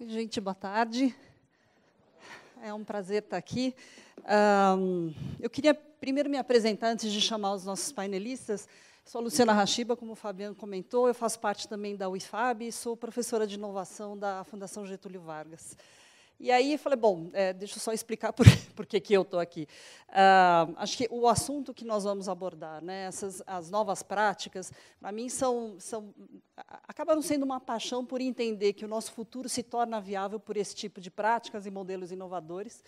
gente, boa tarde. É um prazer estar aqui. Um, eu queria primeiro me apresentar antes de chamar os nossos painelistas. Sou a Luciana Rachiba, como o Fabiano comentou, eu faço parte também da UIFAB e sou professora de inovação da Fundação Getúlio Vargas. E aí eu falei, bom, é, deixa eu só explicar por, por que, que eu estou aqui. Uh, acho que o assunto que nós vamos abordar, né, essas as novas práticas, para mim são, são acabaram sendo uma paixão por entender que o nosso futuro se torna viável por esse tipo de práticas e modelos inovadores.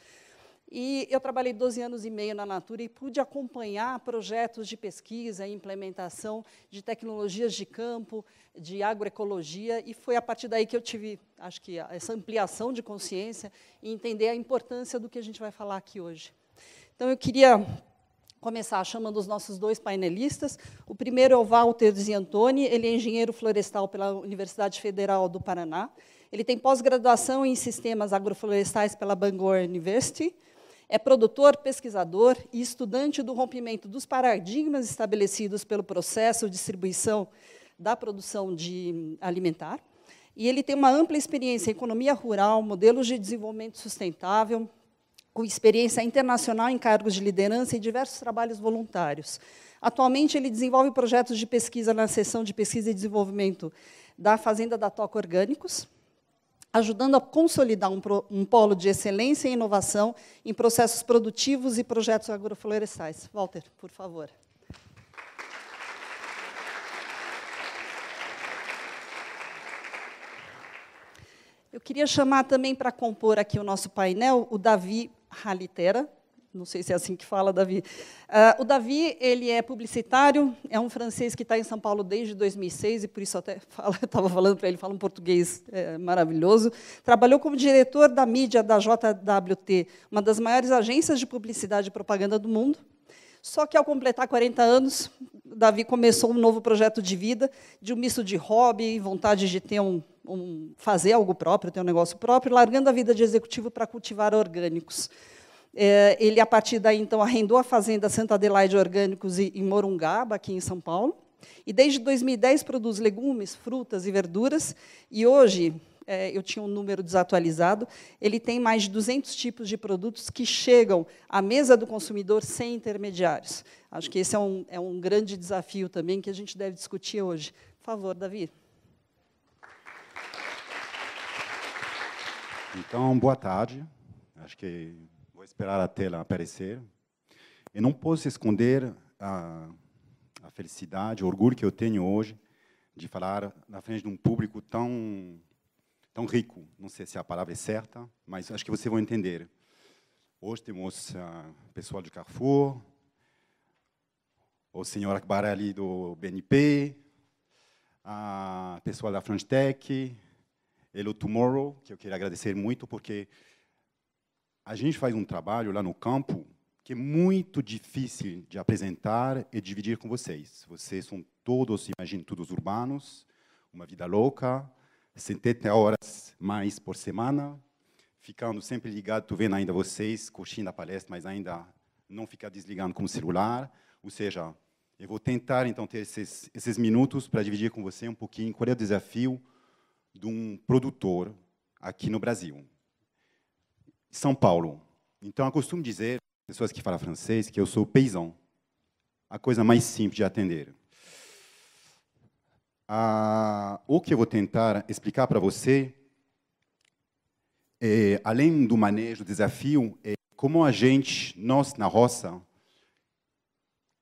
E eu trabalhei 12 anos e meio na Natura e pude acompanhar projetos de pesquisa e implementação de tecnologias de campo, de agroecologia, e foi a partir daí que eu tive, acho que, essa ampliação de consciência e entender a importância do que a gente vai falar aqui hoje. Então, eu queria começar chamando os nossos dois painelistas. O primeiro é o Walter Ziantoni, ele é engenheiro florestal pela Universidade Federal do Paraná. Ele tem pós-graduação em sistemas agroflorestais pela Bangor University é produtor, pesquisador e estudante do rompimento dos paradigmas estabelecidos pelo processo de distribuição da produção de alimentar. E ele tem uma ampla experiência em economia rural, modelos de desenvolvimento sustentável, com experiência internacional em cargos de liderança e diversos trabalhos voluntários. Atualmente, ele desenvolve projetos de pesquisa na seção de pesquisa e desenvolvimento da Fazenda da Toca Orgânicos, ajudando a consolidar um, pro, um polo de excelência e inovação em processos produtivos e projetos agroflorestais. Walter, por favor. Eu queria chamar também para compor aqui o nosso painel o Davi Halitera, não sei se é assim que fala, Davi. Uh, o Davi, ele é publicitário, é um francês que está em São Paulo desde 2006, e por isso até estava falando para ele, fala um português é, maravilhoso. Trabalhou como diretor da mídia da JWT, uma das maiores agências de publicidade e propaganda do mundo. Só que, ao completar 40 anos, Davi começou um novo projeto de vida, de um misto de hobby, vontade de ter um, um fazer algo próprio, ter um negócio próprio, largando a vida de executivo para cultivar orgânicos. É, ele, a partir daí, então, arrendou a fazenda Santa Adelaide Orgânicos em Morungaba, aqui em São Paulo. E desde 2010 produz legumes, frutas e verduras. E hoje, é, eu tinha um número desatualizado, ele tem mais de 200 tipos de produtos que chegam à mesa do consumidor sem intermediários. Acho que esse é um, é um grande desafio também que a gente deve discutir hoje. Por favor, Davi. Então, boa tarde. Acho que esperar até ela aparecer. Eu não posso esconder a, a felicidade, o orgulho que eu tenho hoje de falar na frente de um público tão tão rico. Não sei se a palavra é certa, mas acho que vocês vão entender. Hoje temos o pessoal de Carrefour, o senhor Akbar ali do BNP, a pessoal da Frontech, Hello Tomorrow, que eu queria agradecer muito, porque a gente faz um trabalho lá no campo que é muito difícil de apresentar e dividir com vocês. Vocês são todos, imagino, todos urbanos, uma vida louca, 70 horas mais por semana, ficando sempre ligado, estou vendo ainda vocês, curtindo a palestra, mas ainda não ficar desligando com o celular. Ou seja, eu vou tentar, então, ter esses, esses minutos para dividir com você um pouquinho qual é o desafio de um produtor aqui no Brasil. São Paulo. Então, eu costumo dizer, pessoas que falam francês, que eu sou peizão. A coisa mais simples de atender. Ah, o que eu vou tentar explicar para você, é, além do manejo, do desafio, é como a gente, nós na roça,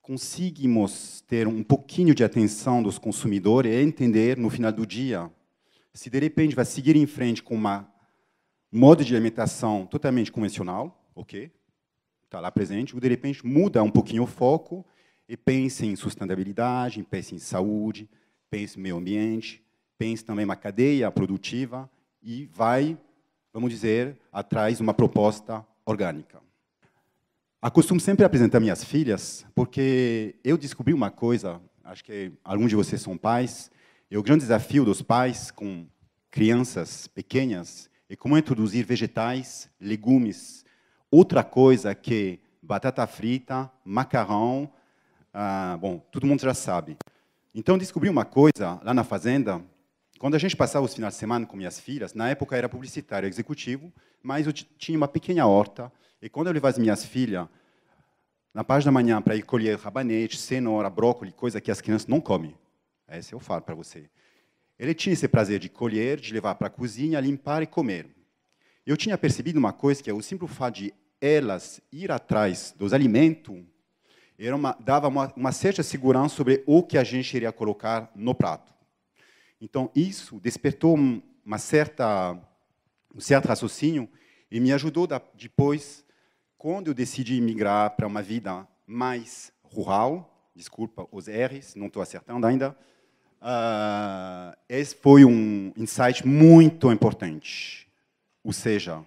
conseguimos ter um pouquinho de atenção dos consumidores e entender, no final do dia, se de repente vai seguir em frente com uma modo de alimentação totalmente convencional, ok, está lá presente, de repente muda um pouquinho o foco e pensa em sustentabilidade, pensa em saúde, pensa em meio ambiente, pensa também uma cadeia produtiva e vai, vamos dizer, atrás de uma proposta orgânica. Acostumo sempre apresentar minhas filhas, porque eu descobri uma coisa, acho que alguns de vocês são pais, e é o grande desafio dos pais com crianças pequenas e como introduzir vegetais, legumes. Outra coisa que batata frita, macarrão, ah, bom, todo mundo já sabe. Então descobri uma coisa lá na fazenda, quando a gente passava os finais de semana com minhas filhas, na época era publicitário executivo, mas eu tinha uma pequena horta, e quando eu levava as minhas filhas na parte da manhã para ir colher rabanete, cenoura, brócolis, coisa que as crianças não comem. Essa eu é falo para você. Ele tinha esse prazer de colher, de levar para a cozinha, limpar e comer. Eu tinha percebido uma coisa que é o simples fato de elas ir atrás dos alimentos era uma, dava uma, uma certa segurança sobre o que a gente iria colocar no prato. Então isso despertou uma certa um certo raciocínio e me ajudou da, depois quando eu decidi migrar para uma vida mais rural, desculpa os R's, não estou acertando ainda, Uh, esse foi um insight muito importante. Ou seja,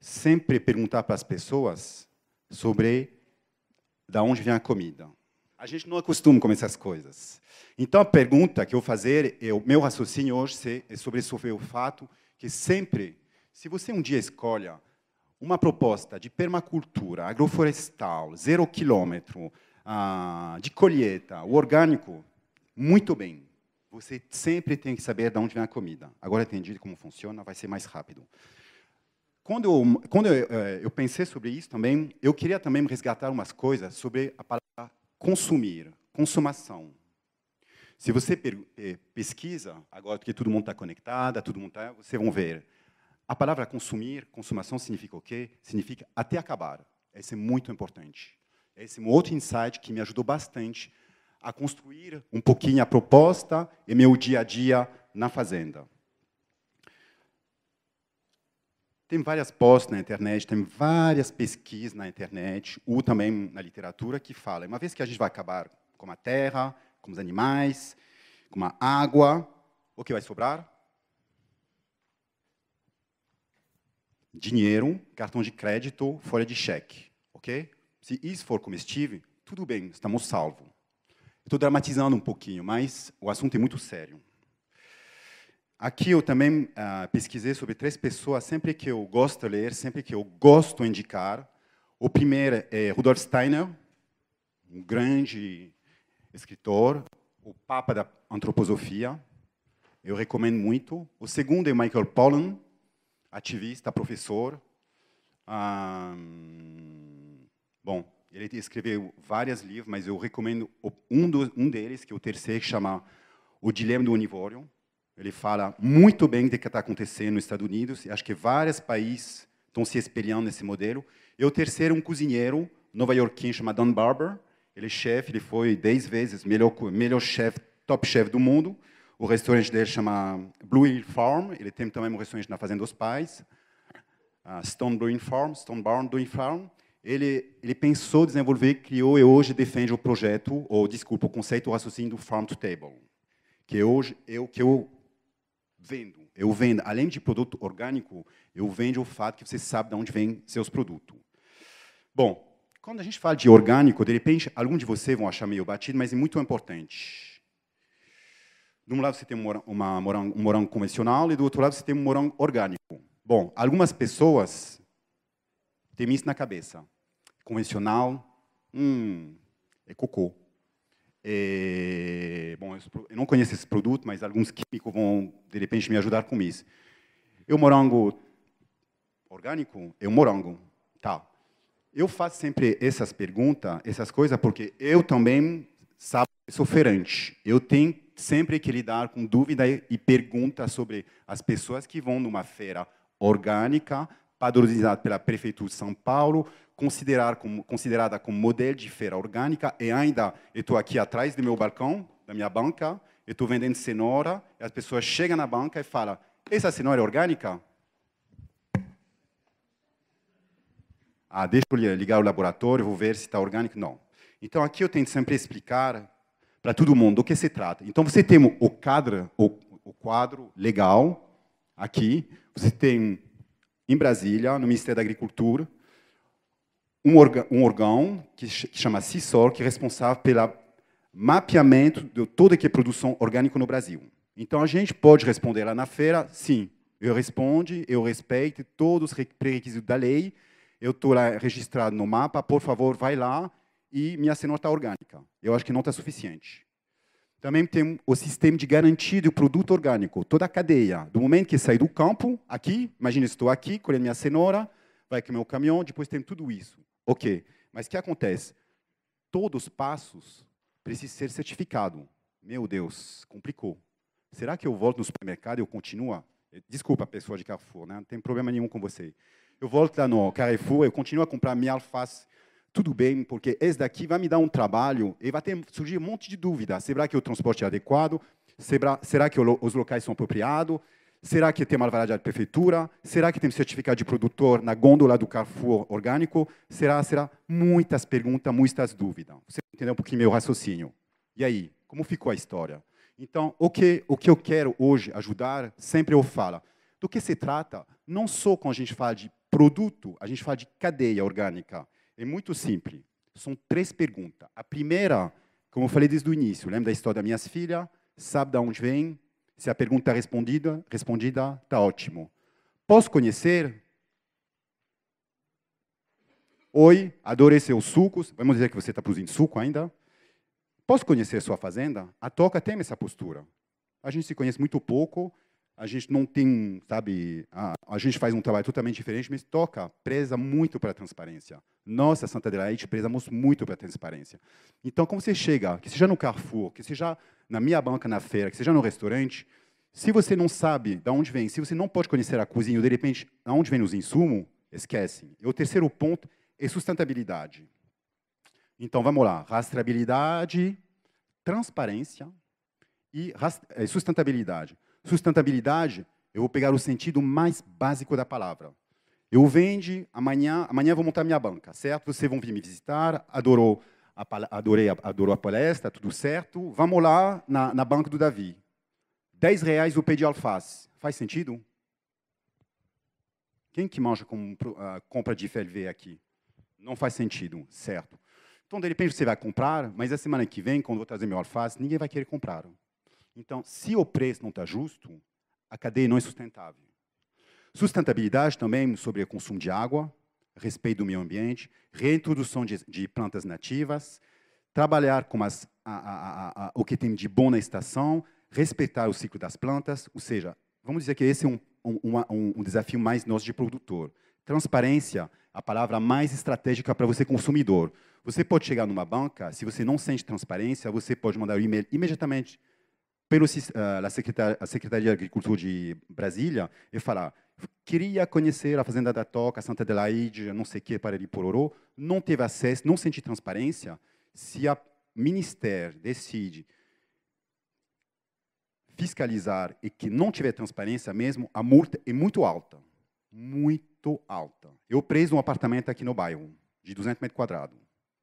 sempre perguntar para as pessoas sobre da onde vem a comida. A gente não acostuma é com essas coisas. Então, a pergunta que eu vou fazer, é, o meu raciocínio hoje é sobre, sobre o fato que sempre, se você um dia escolhe uma proposta de permacultura, agroflorestal, zero quilômetro, ah, de colheita, o orgânico, muito bem. Você sempre tem que saber de onde vem a comida. Agora entendi como funciona, vai ser mais rápido. Quando eu, quando eu, é, eu pensei sobre isso também, eu queria também resgatar umas coisas sobre a palavra consumir, consumação. Se você é, pesquisa, agora que todo mundo está conectado, todo mundo tá, vocês vão ver. A palavra consumir, consumação, significa o quê? Significa até acabar. Esse é muito importante. Esse é um outro insight que me ajudou bastante a construir um pouquinho a proposta e meu dia a dia na fazenda. Tem várias posts na internet, tem várias pesquisas na internet, ou também na literatura, que fala. uma vez que a gente vai acabar com a terra, com os animais, com a água, o que vai sobrar? Dinheiro, cartão de crédito, folha de cheque. ok? Se isso for comestível, tudo bem, estamos salvos. Estou dramatizando um pouquinho, mas o assunto é muito sério. Aqui eu também uh, pesquisei sobre três pessoas, sempre que eu gosto de ler, sempre que eu gosto de indicar. O primeiro é Rudolf Steiner, um grande escritor, o papa da antroposofia, eu recomendo muito. O segundo é Michael Pollan, ativista, professor. Ah, bom, ele escreveu vários livros, mas eu recomendo um, do, um deles, que é o terceiro, que chama O Dilema do Univório. Ele fala muito bem do que está acontecendo nos Estados Unidos. E acho que vários países estão se espelhando nesse modelo. E o terceiro, um cozinheiro nova-iorquino chamado Dan Barber. Ele é chefe, ele foi dez vezes melhor, melhor chefe, top chefe do mundo. O restaurante dele chama Blue Hill Farm. Ele tem também um restaurante na Fazenda dos Pais. Stone Brewing Farm, Stone Barn Brewing Farm. Ele, ele pensou, desenvolveu, criou e hoje defende o projeto, ou desculpa, o conceito, o raciocínio do farm to table, que hoje é o que eu vendo. Eu vendo, além de produto orgânico, eu vendo o fato que você sabe de onde vem seus produtos. Bom, quando a gente fala de orgânico, de repente, alguns de vocês vão achar meio batido, mas é muito importante. De um lado você tem uma, um morango convencional e do outro lado você tem um morango orgânico. Bom, algumas pessoas tem isso na cabeça. Convencional, hum, é cocô. É, bom, eu não conheço esse produto, mas alguns químicos vão, de repente, me ajudar com isso. E o morango orgânico é um morango. Tá. Eu faço sempre essas perguntas, essas coisas, porque eu também sou soferante. Eu tenho sempre que lidar com dúvida e perguntas sobre as pessoas que vão numa feira orgânica padronizado pela Prefeitura de São Paulo, como, considerada como modelo de feira orgânica, e ainda estou aqui atrás do meu balcão, da minha banca, estou vendendo cenoura, e as pessoas chegam na banca e falam, essa cenoura é orgânica? Ah, deixa eu ligar o laboratório, vou ver se está orgânico. Não. Então, aqui eu tento sempre explicar para todo mundo do que se trata. Então, você tem o quadro, o, o quadro legal aqui, você tem em Brasília, no Ministério da Agricultura, um, um órgão que, que chama CISOR, que é responsável pelo mapeamento de toda a é produção orgânica no Brasil. Então, a gente pode responder lá na feira, sim, eu respondo, eu respeito todos os pré-requisitos da lei, eu estou lá registrado no mapa, por favor, vai lá e minha cenoura está orgânica. Eu acho que não está suficiente. Também tem o sistema de garantia do produto orgânico, toda a cadeia. Do momento que sai do campo, aqui, imagina, estou aqui, colhendo minha cenoura, vai com o meu caminhão, depois tem tudo isso. Ok, mas o que acontece? Todos os passos precisam ser certificados. Meu Deus, complicou. Será que eu volto no supermercado e eu continuo? Eh, desculpa, pessoa de Carrefour, né? não tem problema nenhum com você. Eu volto lá no Carrefour, eu continuo a comprar minha alface tudo bem, porque esse daqui vai me dar um trabalho e vai ter, surgir um monte de dúvida. Será que o transporte é adequado? Será, será que os locais são apropriados? Será que tem uma alvará de prefeitura? Será que tem certificado de produtor na gôndola do Carrefour orgânico? Será, será? Muitas perguntas, muitas dúvidas. Você entendeu um pouquinho meu raciocínio. E aí, como ficou a história? Então, o que, o que eu quero hoje ajudar, sempre eu falo, do que se trata, não só quando a gente fala de produto, a gente fala de cadeia orgânica. É muito simples. São três perguntas. A primeira, como eu falei desde o início, lembra da história das minhas filhas? Sabe de onde vem? Se a pergunta é respondida, respondida, está ótimo. Posso conhecer? Oi, adorei seus sucos. Vamos dizer que você está produzindo suco ainda? Posso conhecer sua fazenda? A Toca tem essa postura. A gente se conhece muito pouco a gente não tem, sabe, a, a, gente faz um trabalho totalmente diferente, mas toca, preza muito para a transparência. Nossa, Santa Adelaide, prezamos muito para a transparência. Então, quando você chega, que seja no Carrefour, que seja na minha banca na feira, que seja no restaurante, se você não sabe de onde vem, se você não pode conhecer a cozinha, ou de repente, de onde vem os insumos, esquecem. E o terceiro ponto é sustentabilidade. Então, vamos lá, rastreabilidade, transparência, e eh, sustentabilidade. Sustentabilidade, eu vou pegar o sentido mais básico da palavra. Eu vendo amanhã, amanhã vou montar minha banca, certo? Vocês vão vir me visitar, adorou a, adorei, adorou a palestra, tudo certo. Vamos lá na, na banca do Davi. 10 reais o pé de alface. Faz sentido? Quem que manja com uh, compra de FLV aqui? Não faz sentido, certo? Então, de repente, você vai comprar, mas a semana que vem, quando eu trazer meu alface, ninguém vai querer comprar. Então, se o preço não está justo, a cadeia não é sustentável. Sustentabilidade também sobre o consumo de água, respeito do meio ambiente, reintrodução de, de plantas nativas, trabalhar com as, a, a, a, o que tem de bom na estação, respeitar o ciclo das plantas, ou seja, vamos dizer que esse é um, um, um, um desafio mais nosso de produtor. Transparência, a palavra mais estratégica para você consumidor. Você pode chegar numa banca, se você não sente transparência, você pode mandar um e-mail imediatamente pelo ah, a Secretaria, Secretaria de Agricultura de Brasília e falar ah, queria conhecer a fazenda da Toca, Santa Adelaide, não sei o que, Parari Pororó, não teve acesso, não senti transparência, se a Ministério decide fiscalizar e que não tiver transparência mesmo, a multa é muito alta. Muito alta. Eu preso um apartamento aqui no bairro, de 200 metros quadrados.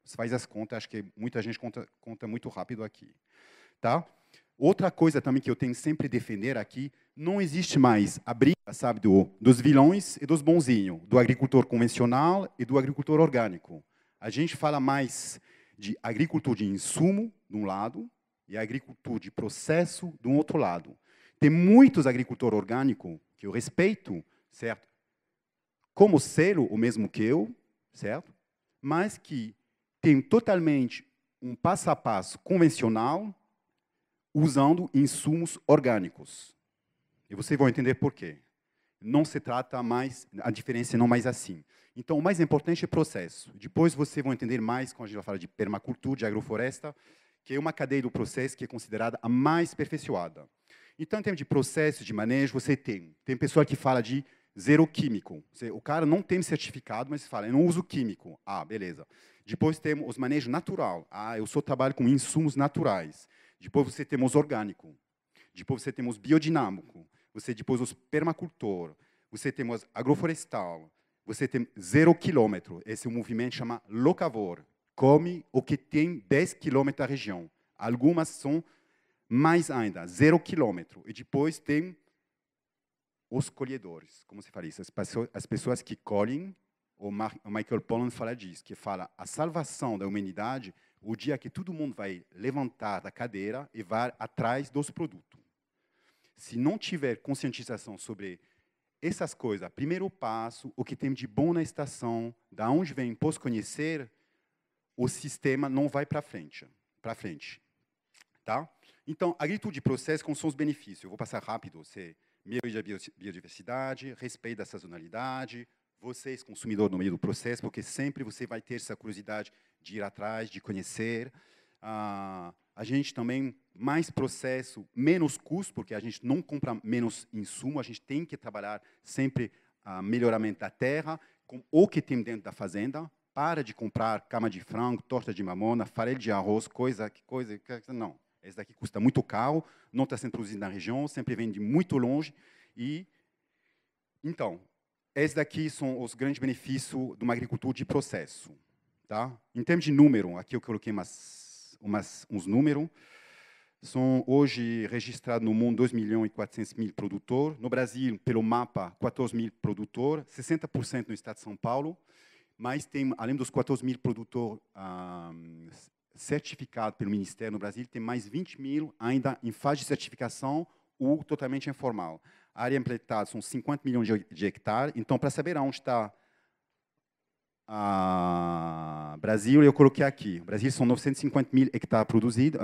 Você faz as contas, acho que muita gente conta, conta muito rápido aqui. Tá? Outra coisa também que eu tenho sempre defender aqui, não existe mais a briga, sabe, do, dos vilões e dos bonzinhos, do agricultor convencional e do agricultor orgânico. A gente fala mais de agricultura de insumo, de um lado, e agricultura de processo, de um outro lado. Tem muitos agricultores orgânicos que eu respeito, certo? Como selo, o mesmo que eu, certo? Mas que tem totalmente um passo a passo convencional usando insumos orgânicos. E vocês vão entender por quê. Não se trata mais, a diferença é não mais assim. Então, o mais importante é o processo. Depois vocês vão entender mais quando a gente vai falar de permacultura, de agrofloresta, que é uma cadeia do processo que é considerada a mais perfeiçoada. Então, em termos de processo, de manejo, você tem. Tem pessoa que fala de zero químico. O cara não tem certificado, mas fala, eu não uso químico. Ah, beleza. Depois temos os manejos natural. Ah, eu só trabalho com insumos naturais. Depois você temos orgânico, depois você temos biodinâmico, você depois os permacultor, você temos agroflorestal, você tem zero quilômetro. Esse é um movimento chama locavor. Come o que tem 10 quilômetros da região. Algumas são mais ainda, zero quilômetro. E depois tem os colhedores, como se fala isso? As pessoas, as pessoas que colhem, o, Mar, o Michael Pollan fala disso, que fala a salvação da humanidade o dia que todo mundo vai levantar da cadeira e vai atrás dos produtos. Se não tiver conscientização sobre essas coisas, primeiro passo, o que tem de bom na estação, da onde vem, posso conhecer, o sistema não vai para frente, para frente, tá? Então, agricultura de processo com seus benefícios. Eu vou passar rápido. Você meio de biodiversidade, respeito da sazonalidade, vocês consumidor no meio do processo, porque sempre você vai ter essa curiosidade de ir atrás, de conhecer. Ah, a gente também, mais processo, menos custo, porque a gente não compra menos insumo, a gente tem que trabalhar sempre ah, melhoramento da terra, com o que tem dentro da fazenda, para de comprar cama de frango, torta de mamona, farelo de arroz, coisa, coisa, não. Esse daqui custa muito caro, não está sendo produzido na região, sempre vende muito longe. E então, esses daqui são os grandes benefícios de uma agricultura de processo. Tá? Em termos de número, aqui eu coloquei umas, umas, uns números. São hoje registrados no mundo 2 milhões e 400 mil produtores. No Brasil, pelo mapa, 14 mil produtores, 60% no estado de São Paulo. Mas tem, além dos 14 mil produtores ah, certificados pelo Ministério no Brasil, tem mais 20 mil ainda em fase de certificação ou totalmente informal. A área implementada são 50 milhões de hectares. Então, para saber onde está a Brasil, eu coloquei aqui. O Brasil são 950 mil hectares produzidos.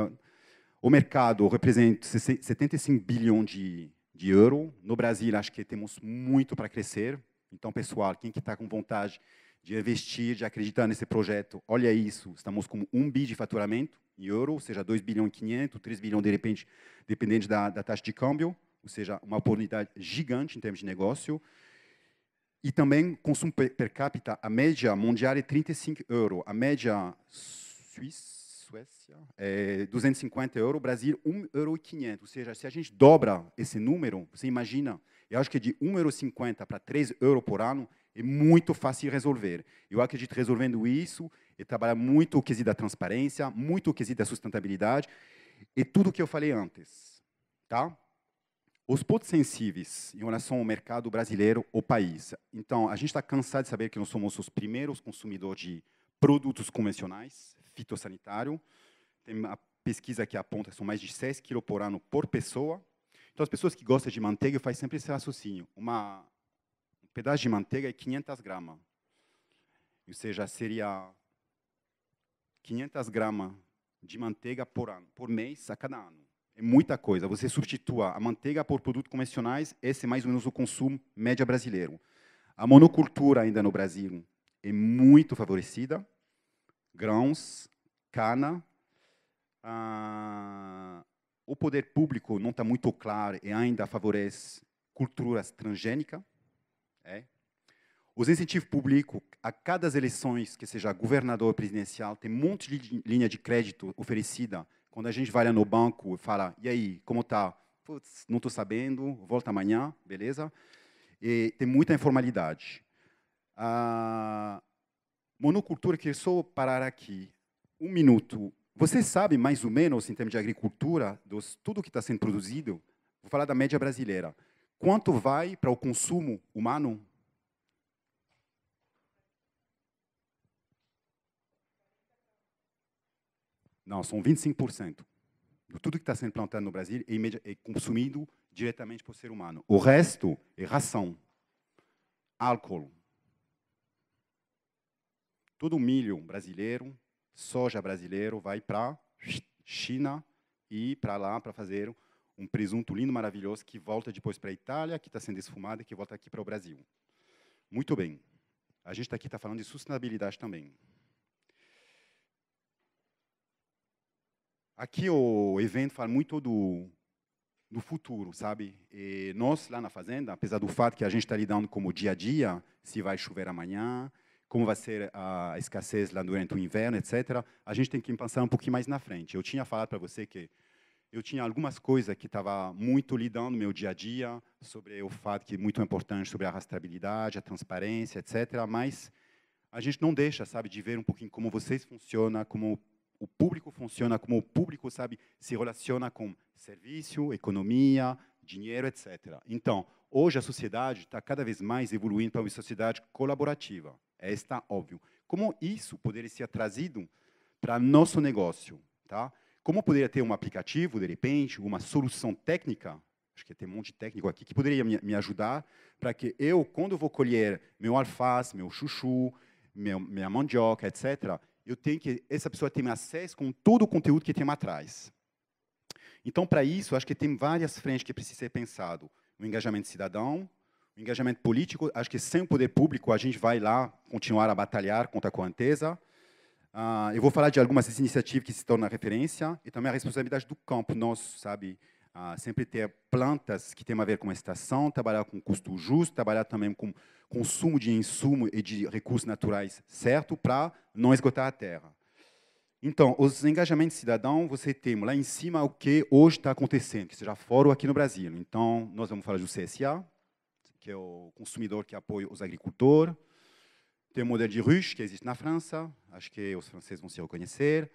O mercado representa 75 bilhões de, de euros. No Brasil, acho que temos muito para crescer. Então, pessoal, quem está que tá com vontade de investir, de acreditar nesse projeto, olha isso, estamos com 1 bi de faturamento em euro, ou seja, 2 bilhões e 500, 3 bilhões, de repente, dependente da, da taxa de câmbio, ou seja, uma oportunidade gigante em termos de negócio. E também, consumo per capita, a média mundial é 35 euros. A média suíça Suécia é 250 euros, Brasil 1,5 euro. Ou seja, se a gente dobra esse número, você imagina, eu acho que de 1,50 euro para 3 euros por ano é muito fácil resolver. Eu acredito resolvendo isso e é trabalhar muito o quesito da transparência, muito o quesito da sustentabilidade e é tudo o que eu falei antes. Tá? Os pontos sensíveis em relação ao mercado brasileiro ou país. Então, a gente está cansado de saber que nós somos os primeiros consumidores de produtos convencionais, fitossanitário. Tem uma pesquisa que aponta que são mais de 6 kg por ano por pessoa. Então, as pessoas que gostam de manteiga fazem sempre esse raciocínio. Uma, um pedaço de manteiga é 500 gramas. Ou seja, seria 500 gramas de manteiga por ano, por mês a cada ano. É muita coisa. Você substitua a manteiga por produtos convencionais, esse é mais ou menos o consumo médio brasileiro. A monocultura ainda no Brasil é muito favorecida. Grãos, cana. Ah, o poder público não está muito claro e ainda favorece culturas transgênicas. É. Os incentivos públicos, a cada eleições, que seja governador presidencial, tem um monte de linha de crédito oferecida quando a gente vai lá no banco e fala, e aí, como tá? Putz, não estou sabendo, volta amanhã, beleza? E tem muita informalidade. A ah, monocultura, que só parar aqui um minuto. Você sabe mais ou menos, em termos de agricultura, dos, tudo que está sendo produzido, vou falar da média brasileira, quanto vai para o consumo humano Não, são 25% de tudo que está sendo plantado no Brasil é, é consumido diretamente por ser humano. O resto é ração, álcool. Todo o milho brasileiro, soja brasileiro, vai para China e para lá para fazer um presunto lindo, maravilhoso, que volta depois para a Itália, que está sendo esfumado e que volta aqui para o Brasil. Muito bem. A gente tá aqui está falando de sustentabilidade também. Aqui o evento fala muito do, do futuro, sabe? E nós, lá na fazenda, apesar do fato que a gente está lidando com o dia a dia, se vai chover amanhã, como vai ser a escassez lá durante o inverno, etc., a gente tem que pensar um pouquinho mais na frente. Eu tinha falado para você que eu tinha algumas coisas que estava muito lidando no meu dia a dia, sobre o fato que é muito importante sobre a rastreabilidade, a transparência, etc., mas a gente não deixa, sabe, de ver um pouquinho como vocês funcionam, como o público funciona, como o público sabe se relaciona com serviço, economia, dinheiro, etc. Então, hoje a sociedade está cada vez mais evoluindo para uma sociedade colaborativa. É está óbvio. Como isso poderia ser trazido para nosso negócio, tá? Como poderia ter um aplicativo, de repente, uma solução técnica acho que tem um monte de técnico aqui que poderia me, me ajudar para que eu, quando vou colher meu alface, meu chuchu, meu, minha mandioca, etc., eu tenho que essa pessoa tem acesso com todo o conteúdo que tem atrás. Então, para isso, acho que tem várias frentes que precisam ser pensado. O engajamento cidadão, o engajamento político, acho que sem o poder público a gente vai lá continuar a batalhar contra a correnteza. Ah, eu vou falar de algumas iniciativas que se tornam referência e também a responsabilidade do campo nosso, sabe? Ah, sempre ter plantas que tenham a ver com a estação, trabalhar com custo justo, trabalhar também com consumo de insumo e de recursos naturais certo para não esgotar a terra. Então, os engajamentos cidadãos, você tem lá em cima o que hoje está acontecendo, que seja fora ou aqui no Brasil. Então, nós vamos falar do CSA, que é o consumidor que apoia os agricultores. Tem o modelo de ruche, que existe na França, acho que os franceses vão se reconhecer.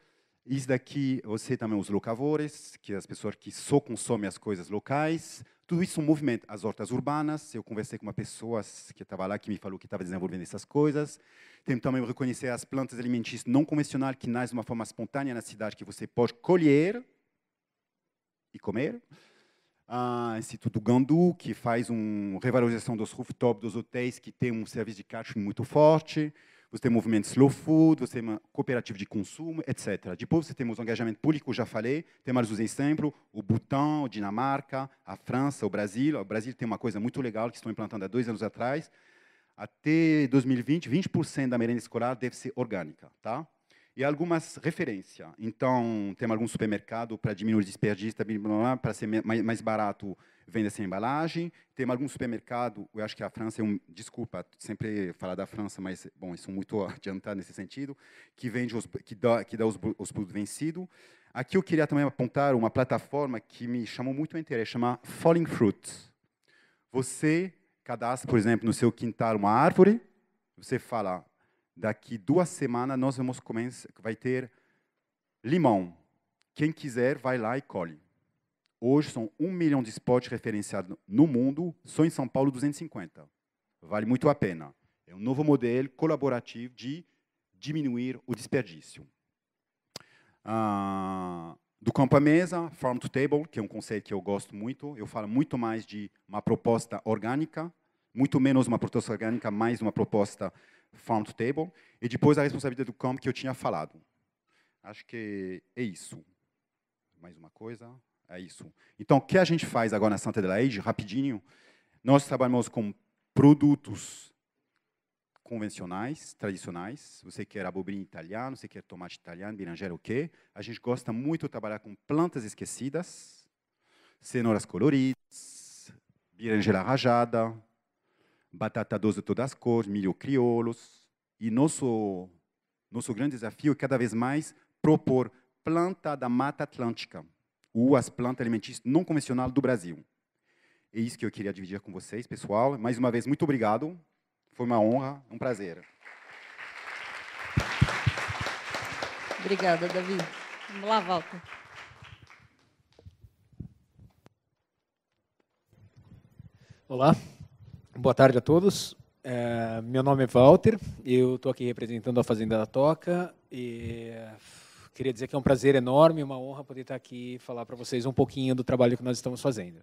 Isso daqui, você também, os locavores, que é as pessoas que só consomem as coisas locais. Tudo isso um movimento. As hortas urbanas, eu conversei com uma pessoa que estava lá, que me falou que estava desenvolvendo essas coisas. Tem também reconhecer as plantas alimentícias não convencionais, que nascem de uma forma espontânea na cidade, que você pode colher e comer. Ah, Instituto Gandu, que faz uma revalorização dos rooftops dos hotéis, que tem um serviço de caixa muito forte. Você tem o movimento Slow Food, você tem cooperativa de consumo, etc. Depois você tem os engajamentos públicos, já falei, mais os exemplos, o Butão, o Dinamarca, a França, o Brasil. O Brasil tem uma coisa muito legal que estão implantando há dois anos atrás. Até 2020, 20% da merenda escolar deve ser orgânica. Tá? e algumas referências. Então, tem algum supermercado para diminuir o desperdício, para ser mais, barato vender essa embalagem. Tem algum supermercado, eu acho que a França é um, desculpa, sempre falar da França, mas bom, isso é muito adiantado nesse sentido, que vende os, que dá, que dá os, os produtos vencidos. Aqui eu queria também apontar uma plataforma que me chamou muito a interesse, chama Falling Fruits. Você cadastra, por exemplo, no seu quintal uma árvore, você fala, daqui duas semanas nós vamos começar, vai ter limão. Quem quiser, vai lá e colhe. Hoje são um milhão de spots referenciados no mundo, só em São Paulo 250. Vale muito a pena. É um novo modelo colaborativo de diminuir o desperdício. Ah, do campo à mesa, farm to table, que é um conceito que eu gosto muito. Eu falo muito mais de uma proposta orgânica, muito menos uma proposta orgânica, mais uma proposta farm to table, e depois a responsabilidade do campo que eu tinha falado. Acho que é isso. Mais uma coisa? É isso. Então, o que a gente faz agora na Santa Adelaide, rapidinho, nós trabalhamos com produtos convencionais, tradicionais. Você quer abobrinha italiano, você quer tomate italiano, berinjela, o quê? A gente gosta muito de trabalhar com plantas esquecidas, cenouras coloridas, berinjela rajada, batata doce de todas as cores, milho crioulos. E nosso, nosso grande desafio é cada vez mais propor planta da Mata Atlântica, ou as plantas alimentícias não convencionais do Brasil. É isso que eu queria dividir com vocês, pessoal. Mais uma vez, muito obrigado. Foi uma honra, um prazer. Obrigada, Davi. Vamos lá, Walter. Olá, Boa tarde a todos. É, meu nome é Walter, eu estou aqui representando a Fazenda da Toca e queria dizer que é um prazer enorme, uma honra poder estar aqui e falar para vocês um pouquinho do trabalho que nós estamos fazendo.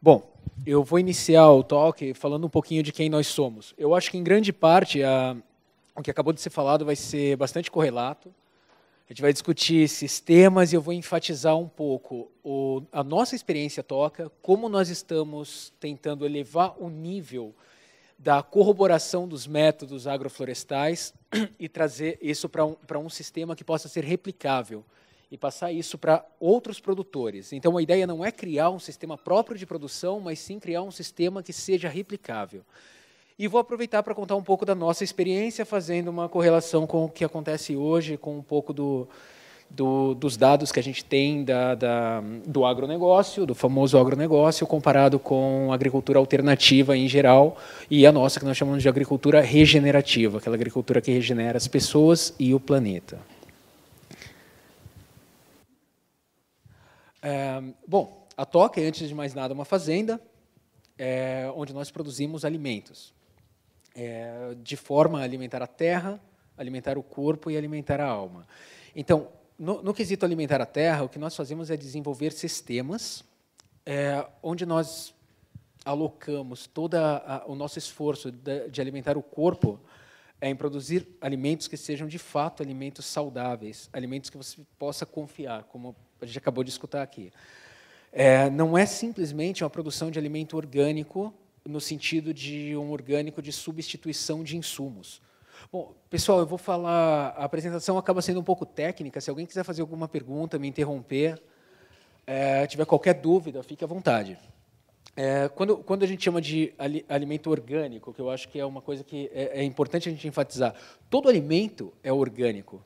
Bom, eu vou iniciar o talk falando um pouquinho de quem nós somos. Eu acho que em grande parte a, o que acabou de ser falado vai ser bastante correlato a gente vai discutir esses temas e eu vou enfatizar um pouco o, a nossa experiência toca, como nós estamos tentando elevar o nível da corroboração dos métodos agroflorestais e trazer isso para um, um sistema que possa ser replicável e passar isso para outros produtores. Então, a ideia não é criar um sistema próprio de produção, mas sim criar um sistema que seja replicável. E vou aproveitar para contar um pouco da nossa experiência, fazendo uma correlação com o que acontece hoje, com um pouco do, do, dos dados que a gente tem da, da, do agronegócio, do famoso agronegócio, comparado com a agricultura alternativa em geral e a nossa, que nós chamamos de agricultura regenerativa, aquela agricultura que regenera as pessoas e o planeta. É, bom, a Toca é, antes de mais nada, uma fazenda é, onde nós produzimos alimentos é, de forma a alimentar a terra, alimentar o corpo e alimentar a alma. Então, no, no quesito alimentar a terra, o que nós fazemos é desenvolver sistemas é, onde nós alocamos todo o nosso esforço de, de alimentar o corpo é, em produzir alimentos que sejam de fato alimentos saudáveis, alimentos que você possa confiar, como a gente acabou de escutar aqui. É, não é simplesmente uma produção de alimento orgânico no sentido de um orgânico de substituição de insumos. Bom, pessoal, eu vou falar. A apresentação acaba sendo um pouco técnica. Se alguém quiser fazer alguma pergunta, me interromper, é, tiver qualquer dúvida, fique à vontade. É, quando, quando a gente chama de alimento orgânico, que eu acho que é uma coisa que é, é importante a gente enfatizar, todo alimento é orgânico.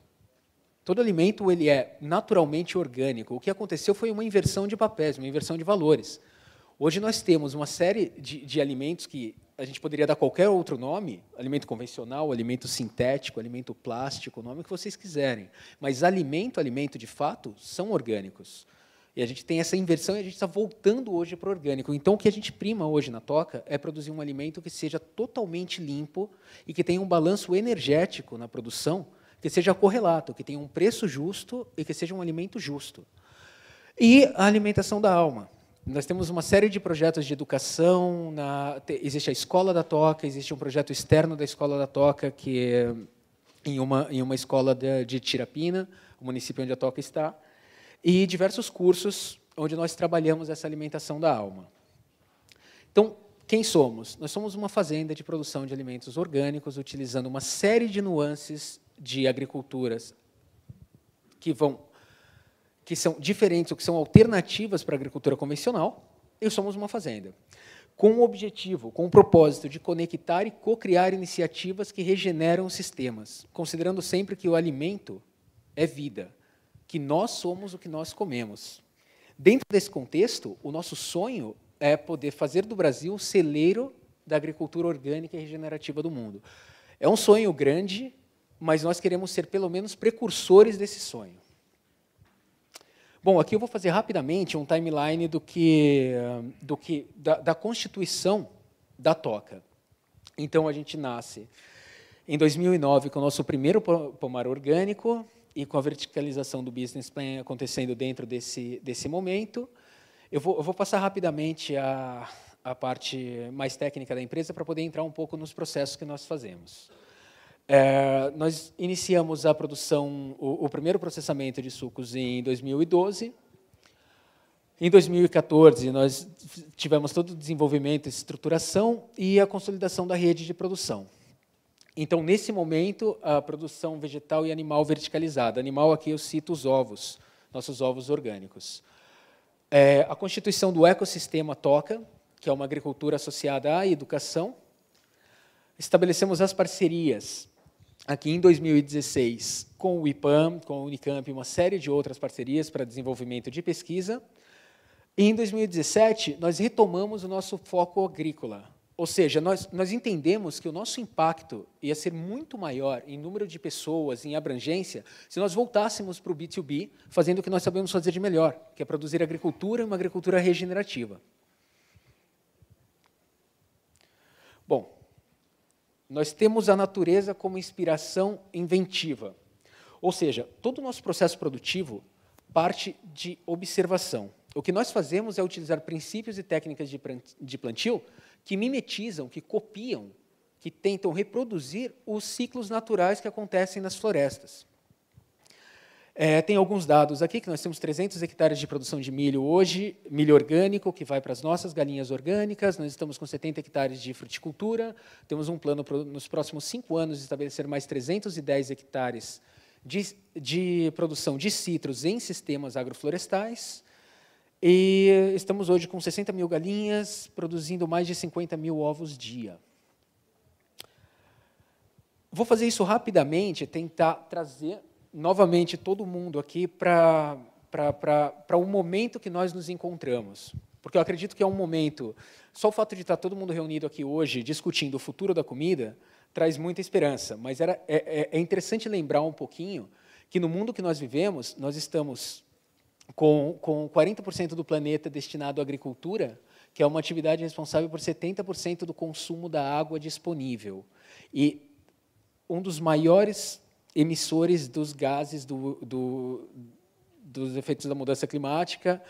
Todo alimento ele é naturalmente orgânico. O que aconteceu foi uma inversão de papéis, uma inversão de valores. Hoje nós temos uma série de, de alimentos que a gente poderia dar qualquer outro nome, alimento convencional, alimento sintético, alimento plástico, o nome que vocês quiserem. Mas alimento, alimento de fato, são orgânicos. E a gente tem essa inversão e a gente está voltando hoje para o orgânico. Então, o que a gente prima hoje na toca é produzir um alimento que seja totalmente limpo e que tenha um balanço energético na produção, que seja correlato, que tenha um preço justo e que seja um alimento justo. E a alimentação da alma. Nós temos uma série de projetos de educação. Na, existe a Escola da Toca, existe um projeto externo da Escola da Toca, que é em uma, em uma escola de, de Tirapina, o município onde a Toca está, e diversos cursos onde nós trabalhamos essa alimentação da alma. Então, quem somos? Nós somos uma fazenda de produção de alimentos orgânicos, utilizando uma série de nuances de agriculturas que vão que são diferentes ou que são alternativas para a agricultura convencional, e somos uma fazenda. Com o objetivo, com o propósito de conectar e co-criar iniciativas que regeneram sistemas, considerando sempre que o alimento é vida, que nós somos o que nós comemos. Dentro desse contexto, o nosso sonho é poder fazer do Brasil o celeiro da agricultura orgânica e regenerativa do mundo. É um sonho grande, mas nós queremos ser pelo menos precursores desse sonho. Bom, aqui eu vou fazer rapidamente um timeline do que, do que da, da constituição da toca. Então a gente nasce em 2009 com o nosso primeiro pomar orgânico e com a verticalização do business plan acontecendo dentro desse desse momento. Eu vou, eu vou passar rapidamente a, a parte mais técnica da empresa para poder entrar um pouco nos processos que nós fazemos. É, nós iniciamos a produção, o, o, primeiro processamento de sucos em 2012. Em 2014, nós tivemos todo o desenvolvimento, e estruturação e a consolidação da rede de produção. Então, nesse momento, a produção vegetal e animal verticalizada. Animal, aqui eu cito os ovos, nossos ovos orgânicos. É, a constituição do ecossistema TOCA, que é uma agricultura associada à educação. Estabelecemos as parcerias aqui em 2016 com o IPAM, com a Unicamp e uma série de outras parcerias para desenvolvimento de pesquisa. E em 2017, nós retomamos o nosso foco agrícola. Ou seja, nós, nós entendemos que o nosso impacto ia ser muito maior em número de pessoas, em abrangência, se nós voltássemos para o B2B, fazendo o que nós sabemos fazer de melhor, que é produzir agricultura e uma agricultura regenerativa. Nós temos a natureza como inspiração inventiva. Ou seja, todo o nosso processo produtivo parte de observação. O que nós fazemos é utilizar princípios e técnicas de plantio que mimetizam, que copiam, que tentam reproduzir os ciclos naturais que acontecem nas florestas. É, tem alguns dados aqui, que nós temos 300 hectares de produção de milho hoje, milho orgânico, que vai para as nossas galinhas orgânicas, nós estamos com 70 hectares de fruticultura, temos um plano nos próximos cinco anos de estabelecer mais 310 hectares de, de produção de citros em sistemas agroflorestais, e estamos hoje com 60 mil galinhas, produzindo mais de 50 mil ovos dia. Vou fazer isso rapidamente, tentar trazer novamente todo mundo aqui para o um momento que nós nos encontramos. Porque eu acredito que é um momento. Só o fato de estar tá todo mundo reunido aqui hoje discutindo o futuro da comida traz muita esperança. Mas era, é, é, é interessante lembrar um pouquinho que no mundo que nós vivemos, nós estamos com, com 40% do planeta destinado à agricultura, que é uma atividade responsável por 70% do consumo da água disponível. E um dos maiores emissores dos gases do, do, dos efeitos da mudança climática,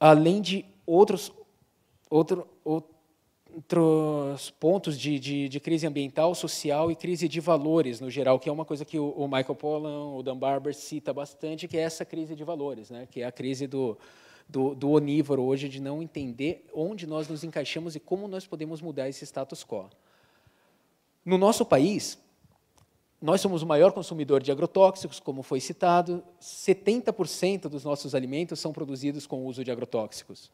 além de outros, outro, outros pontos de, de, de, crise ambiental, social e crise de valores no geral, que é uma coisa que o, o, Michael Pollan, o Dan Barber cita bastante, que é essa crise de valores, né? que é a crise do, do, do onívoro hoje, de não entender onde nós nos encaixamos e como nós podemos mudar esse status quo. No nosso país, nós somos o maior consumidor de agrotóxicos, como foi citado. 70% dos nossos alimentos são produzidos com o uso de agrotóxicos.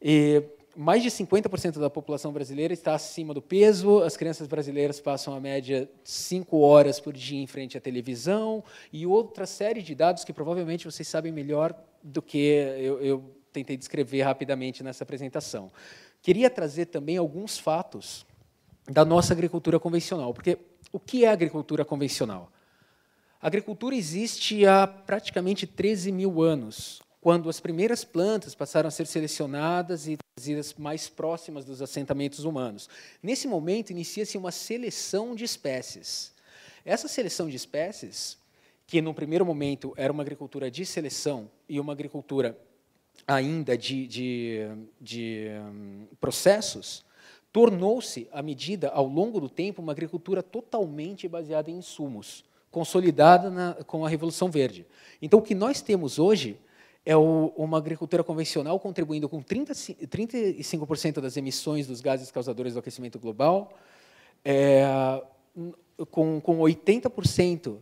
E mais de 50% da população brasileira está acima do peso. As crianças brasileiras passam a média 5 horas por dia em frente à televisão e outra série de dados que provavelmente vocês sabem melhor do que eu, eu tentei descrever rapidamente nessa apresentação. Queria trazer também alguns fatos da nossa agricultura convencional, porque o que é agricultura convencional? A agricultura existe há praticamente 13 mil anos, quando as primeiras plantas passaram a ser selecionadas e trazidas mais próximas dos assentamentos humanos. Nesse momento, inicia-se uma seleção de espécies. Essa seleção de espécies, que no primeiro momento era uma agricultura de seleção e uma agricultura ainda de, de, de hum, processos, tornou-se, à medida, ao longo do tempo, uma agricultura totalmente baseada em insumos, consolidada na, com a Revolução Verde. Então, o que nós temos hoje é o, uma agricultura convencional contribuindo com 30, 35% das emissões dos gases causadores do aquecimento global, é, com, com 80%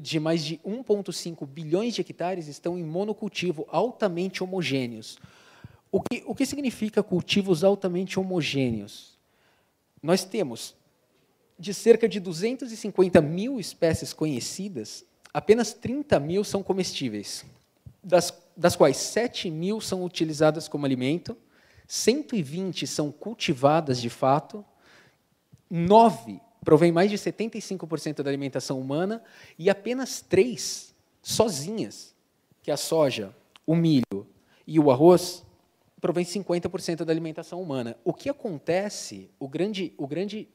de mais de 1,5 bilhões de hectares estão em monocultivo altamente homogêneos, o que, o que significa cultivos altamente homogêneos? Nós temos, de cerca de 250 mil espécies conhecidas, apenas 30 mil são comestíveis, das, das quais 7 mil são utilizadas como alimento, 120 são cultivadas de fato, 9 provém mais de 75% da alimentação humana e apenas 3 sozinhas, que é a soja, o milho e o arroz, provém 50% da alimentação humana. O que acontece, o grande, o grande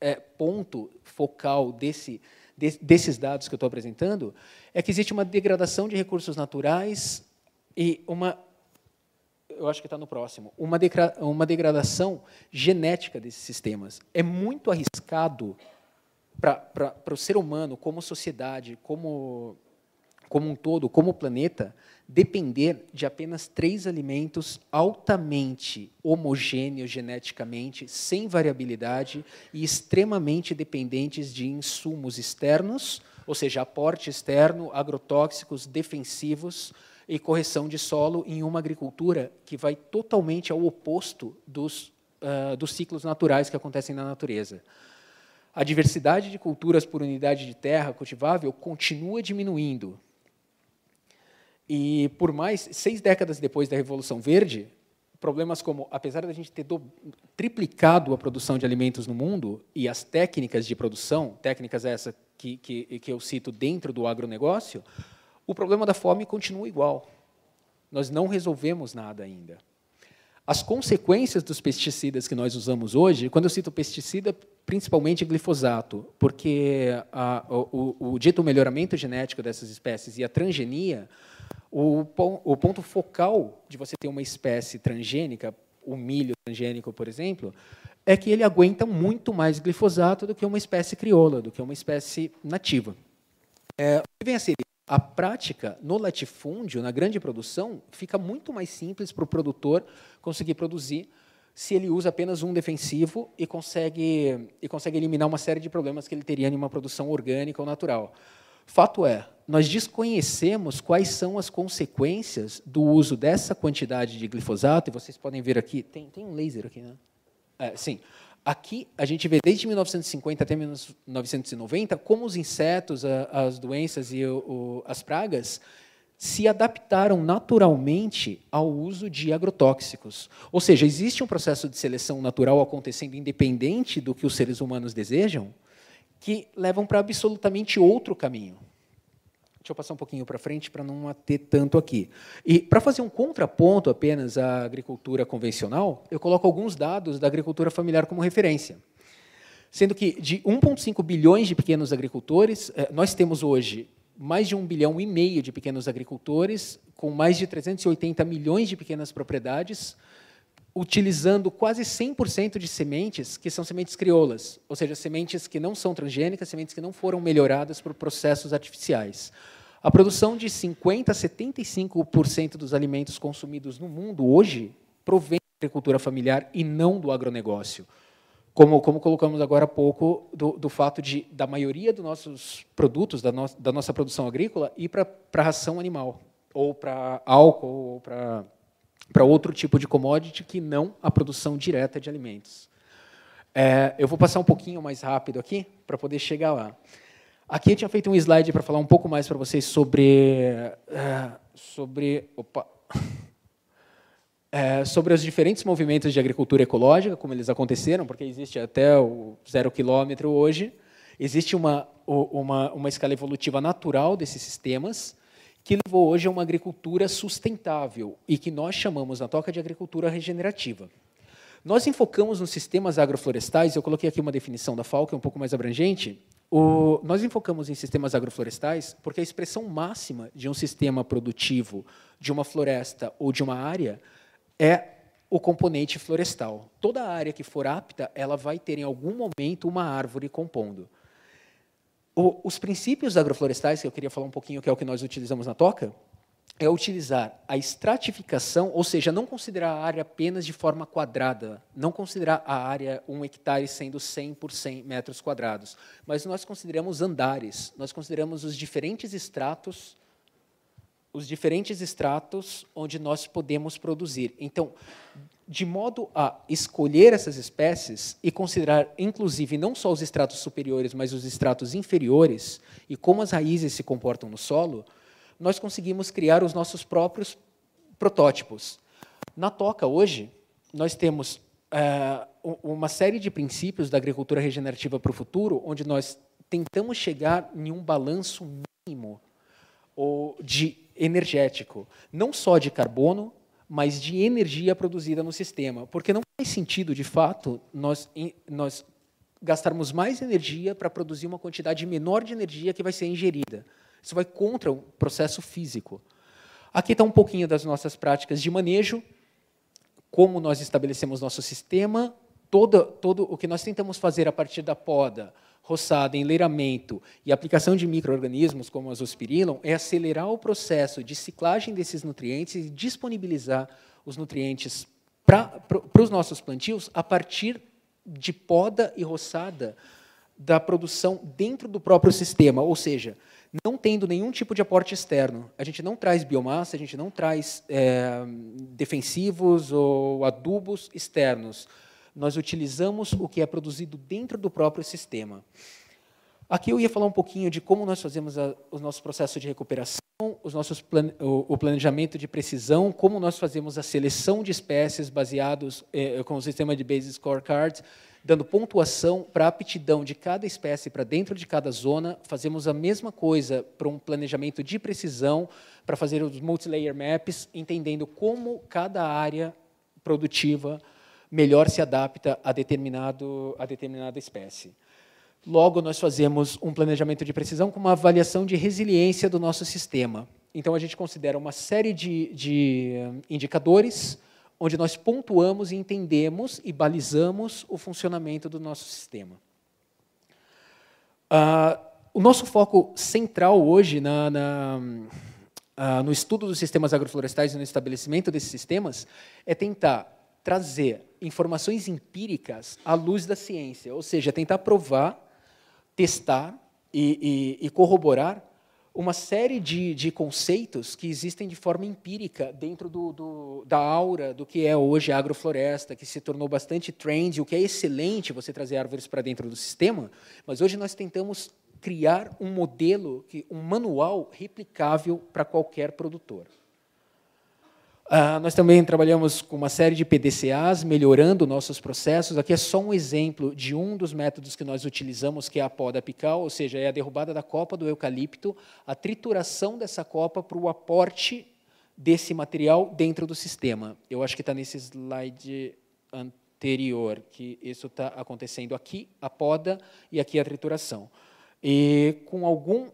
é, ponto focal desse, de, desses dados que eu estou apresentando é que existe uma degradação de recursos naturais e uma. Eu acho que está no próximo. Uma, degra, uma degradação genética desses sistemas. É muito arriscado para o ser humano, como sociedade, como, como um todo, como planeta, depender de apenas três alimentos altamente homogêneos geneticamente, sem variabilidade e extremamente dependentes de insumos externos, ou seja, aporte externo, agrotóxicos, defensivos e correção de solo em uma agricultura que vai totalmente ao oposto dos, uh, dos ciclos naturais que acontecem na natureza. A diversidade de culturas por unidade de terra cultivável continua diminuindo, e por mais seis décadas depois da Revolução Verde, problemas como, apesar da gente ter do, triplicado a produção de alimentos no mundo e as técnicas de produção, técnicas essa que, que, que eu cito dentro do agronegócio, o problema da fome continua igual. Nós não resolvemos nada ainda. As consequências dos pesticidas que nós usamos hoje, quando eu cito pesticida, principalmente glifosato, porque a, o, o dito melhoramento genético dessas espécies e a transgenia o, o ponto focal de você ter uma espécie transgênica, o milho transgênico, por exemplo, é que ele aguenta muito mais glifosato do que uma espécie crioula, do que uma espécie nativa. É, o que vem a ser a prática no latifúndio, na grande produção, fica muito mais simples para o produtor conseguir produzir se ele usa apenas um defensivo e consegue, e consegue eliminar uma série de problemas que ele teria em uma produção orgânica ou natural. Fato é, nós desconhecemos quais são as consequências do uso dessa quantidade de glifosato, e vocês podem ver aqui, tem, tem um laser aqui, né? É, sim. Aqui a gente vê desde 1950 até 1990 como os insetos, as doenças e as pragas se adaptaram naturalmente ao uso de agrotóxicos. Ou seja, existe um processo de seleção natural acontecendo independente do que os seres humanos desejam, que levam para absolutamente outro caminho. Deixa eu passar um pouquinho para frente para não ater tanto aqui. E para fazer um contraponto apenas à agricultura convencional, eu coloco alguns dados da agricultura familiar como referência. Sendo que de 1,5 bilhões de pequenos agricultores, eh, nós temos hoje mais de um bilhão e meio de pequenos agricultores, com mais de 380 milhões de pequenas propriedades, utilizando quase 100% de sementes que são sementes crioulas, ou seja, sementes que não são transgênicas, sementes que não foram melhoradas por processos artificiais. A produção de 50% a 75% dos alimentos consumidos no mundo hoje provém da agricultura familiar e não do agronegócio. Como, como colocamos agora há pouco, do, do fato de da maioria dos nossos produtos, da, no, da nossa produção agrícola, ir para a ração animal, ou para álcool, ou para outro tipo de commodity que não a produção direta de alimentos. É, eu vou passar um pouquinho mais rápido aqui para poder chegar lá. Aqui eu tinha feito um slide para falar um pouco mais para vocês sobre é, sobre opa, é, sobre os diferentes movimentos de agricultura ecológica, como eles aconteceram, porque existe até o zero quilômetro hoje. Existe uma, uma, uma escala evolutiva natural desses sistemas que levou hoje a uma agricultura sustentável e que nós chamamos na toca de agricultura regenerativa. Nós enfocamos nos sistemas agroflorestais, eu coloquei aqui uma definição da FAO, que é um pouco mais abrangente, o, nós enfocamos em sistemas agroflorestais porque a expressão máxima de um sistema produtivo, de uma floresta ou de uma área, é o componente florestal. Toda área que for apta, ela vai ter em algum momento uma árvore compondo. O, os princípios agroflorestais, que eu queria falar um pouquinho, que é o que nós utilizamos na Toca, é utilizar a estratificação, ou seja, não considerar a área apenas de forma quadrada, não considerar a área um hectare sendo 100 por 100 metros quadrados, mas nós consideramos andares, nós consideramos os diferentes estratos, os diferentes estratos onde nós podemos produzir. Então, de modo a escolher essas espécies e considerar, inclusive, não só os estratos superiores, mas os estratos inferiores e como as raízes se comportam no solo, nós conseguimos criar os nossos próprios protótipos. Na Toca, hoje, nós temos é, uma série de princípios da agricultura regenerativa para o futuro, onde nós tentamos chegar em um balanço mínimo de energético, não só de carbono, mas de energia produzida no sistema. Porque não faz sentido, de fato, nós, nós gastarmos mais energia para produzir uma quantidade menor de energia que vai ser ingerida. Isso vai contra o processo físico. Aqui está um pouquinho das nossas práticas de manejo, como nós estabelecemos nosso sistema, todo, todo o que nós tentamos fazer a partir da poda, roçada, enleiramento e aplicação de micro-organismos, como as ospirilon, é acelerar o processo de ciclagem desses nutrientes e disponibilizar os nutrientes para os nossos plantios a partir de poda e roçada da produção dentro do próprio sistema, ou seja, não tendo nenhum tipo de aporte externo. A gente não traz biomassa, a gente não traz é, defensivos ou adubos externos. Nós utilizamos o que é produzido dentro do próprio sistema. Aqui eu ia falar um pouquinho de como nós fazemos a, o nosso processo de recuperação, os nossos plan, o, o, planejamento de precisão, como nós fazemos a seleção de espécies baseados eh, com o sistema de Bayes scorecards dando pontuação para a aptidão de cada espécie para dentro de cada zona. Fazemos a mesma coisa para um planejamento de precisão, para fazer os multilayer maps, entendendo como cada área produtiva melhor se adapta a, determinado, a determinada espécie. Logo, nós fazemos um planejamento de precisão com uma avaliação de resiliência do nosso sistema. Então, a gente considera uma série de, de eh, indicadores onde nós pontuamos e entendemos e balizamos o funcionamento do nosso sistema. Uh, o nosso foco central hoje na, na, uh, no estudo dos sistemas agroflorestais e no estabelecimento desses sistemas é tentar trazer informações empíricas à luz da ciência, ou seja, tentar provar, testar e, e, e corroborar uma série de, de conceitos que existem de forma empírica dentro do, do, da aura do que é hoje a agrofloresta, que se tornou bastante trend, o que é excelente você trazer árvores para dentro do sistema, mas hoje nós tentamos criar um modelo, um manual replicável para qualquer produtor. Ah, nós também trabalhamos com uma série de PDCAs, melhorando nossos processos. Aqui é só um exemplo de um dos métodos que nós utilizamos, que é a poda apical, ou seja, é a derrubada da copa do eucalipto, a trituração dessa copa para o aporte desse material dentro do sistema. Eu acho que está nesse slide anterior, que isso está acontecendo aqui, a poda, e aqui a trituração. E com algum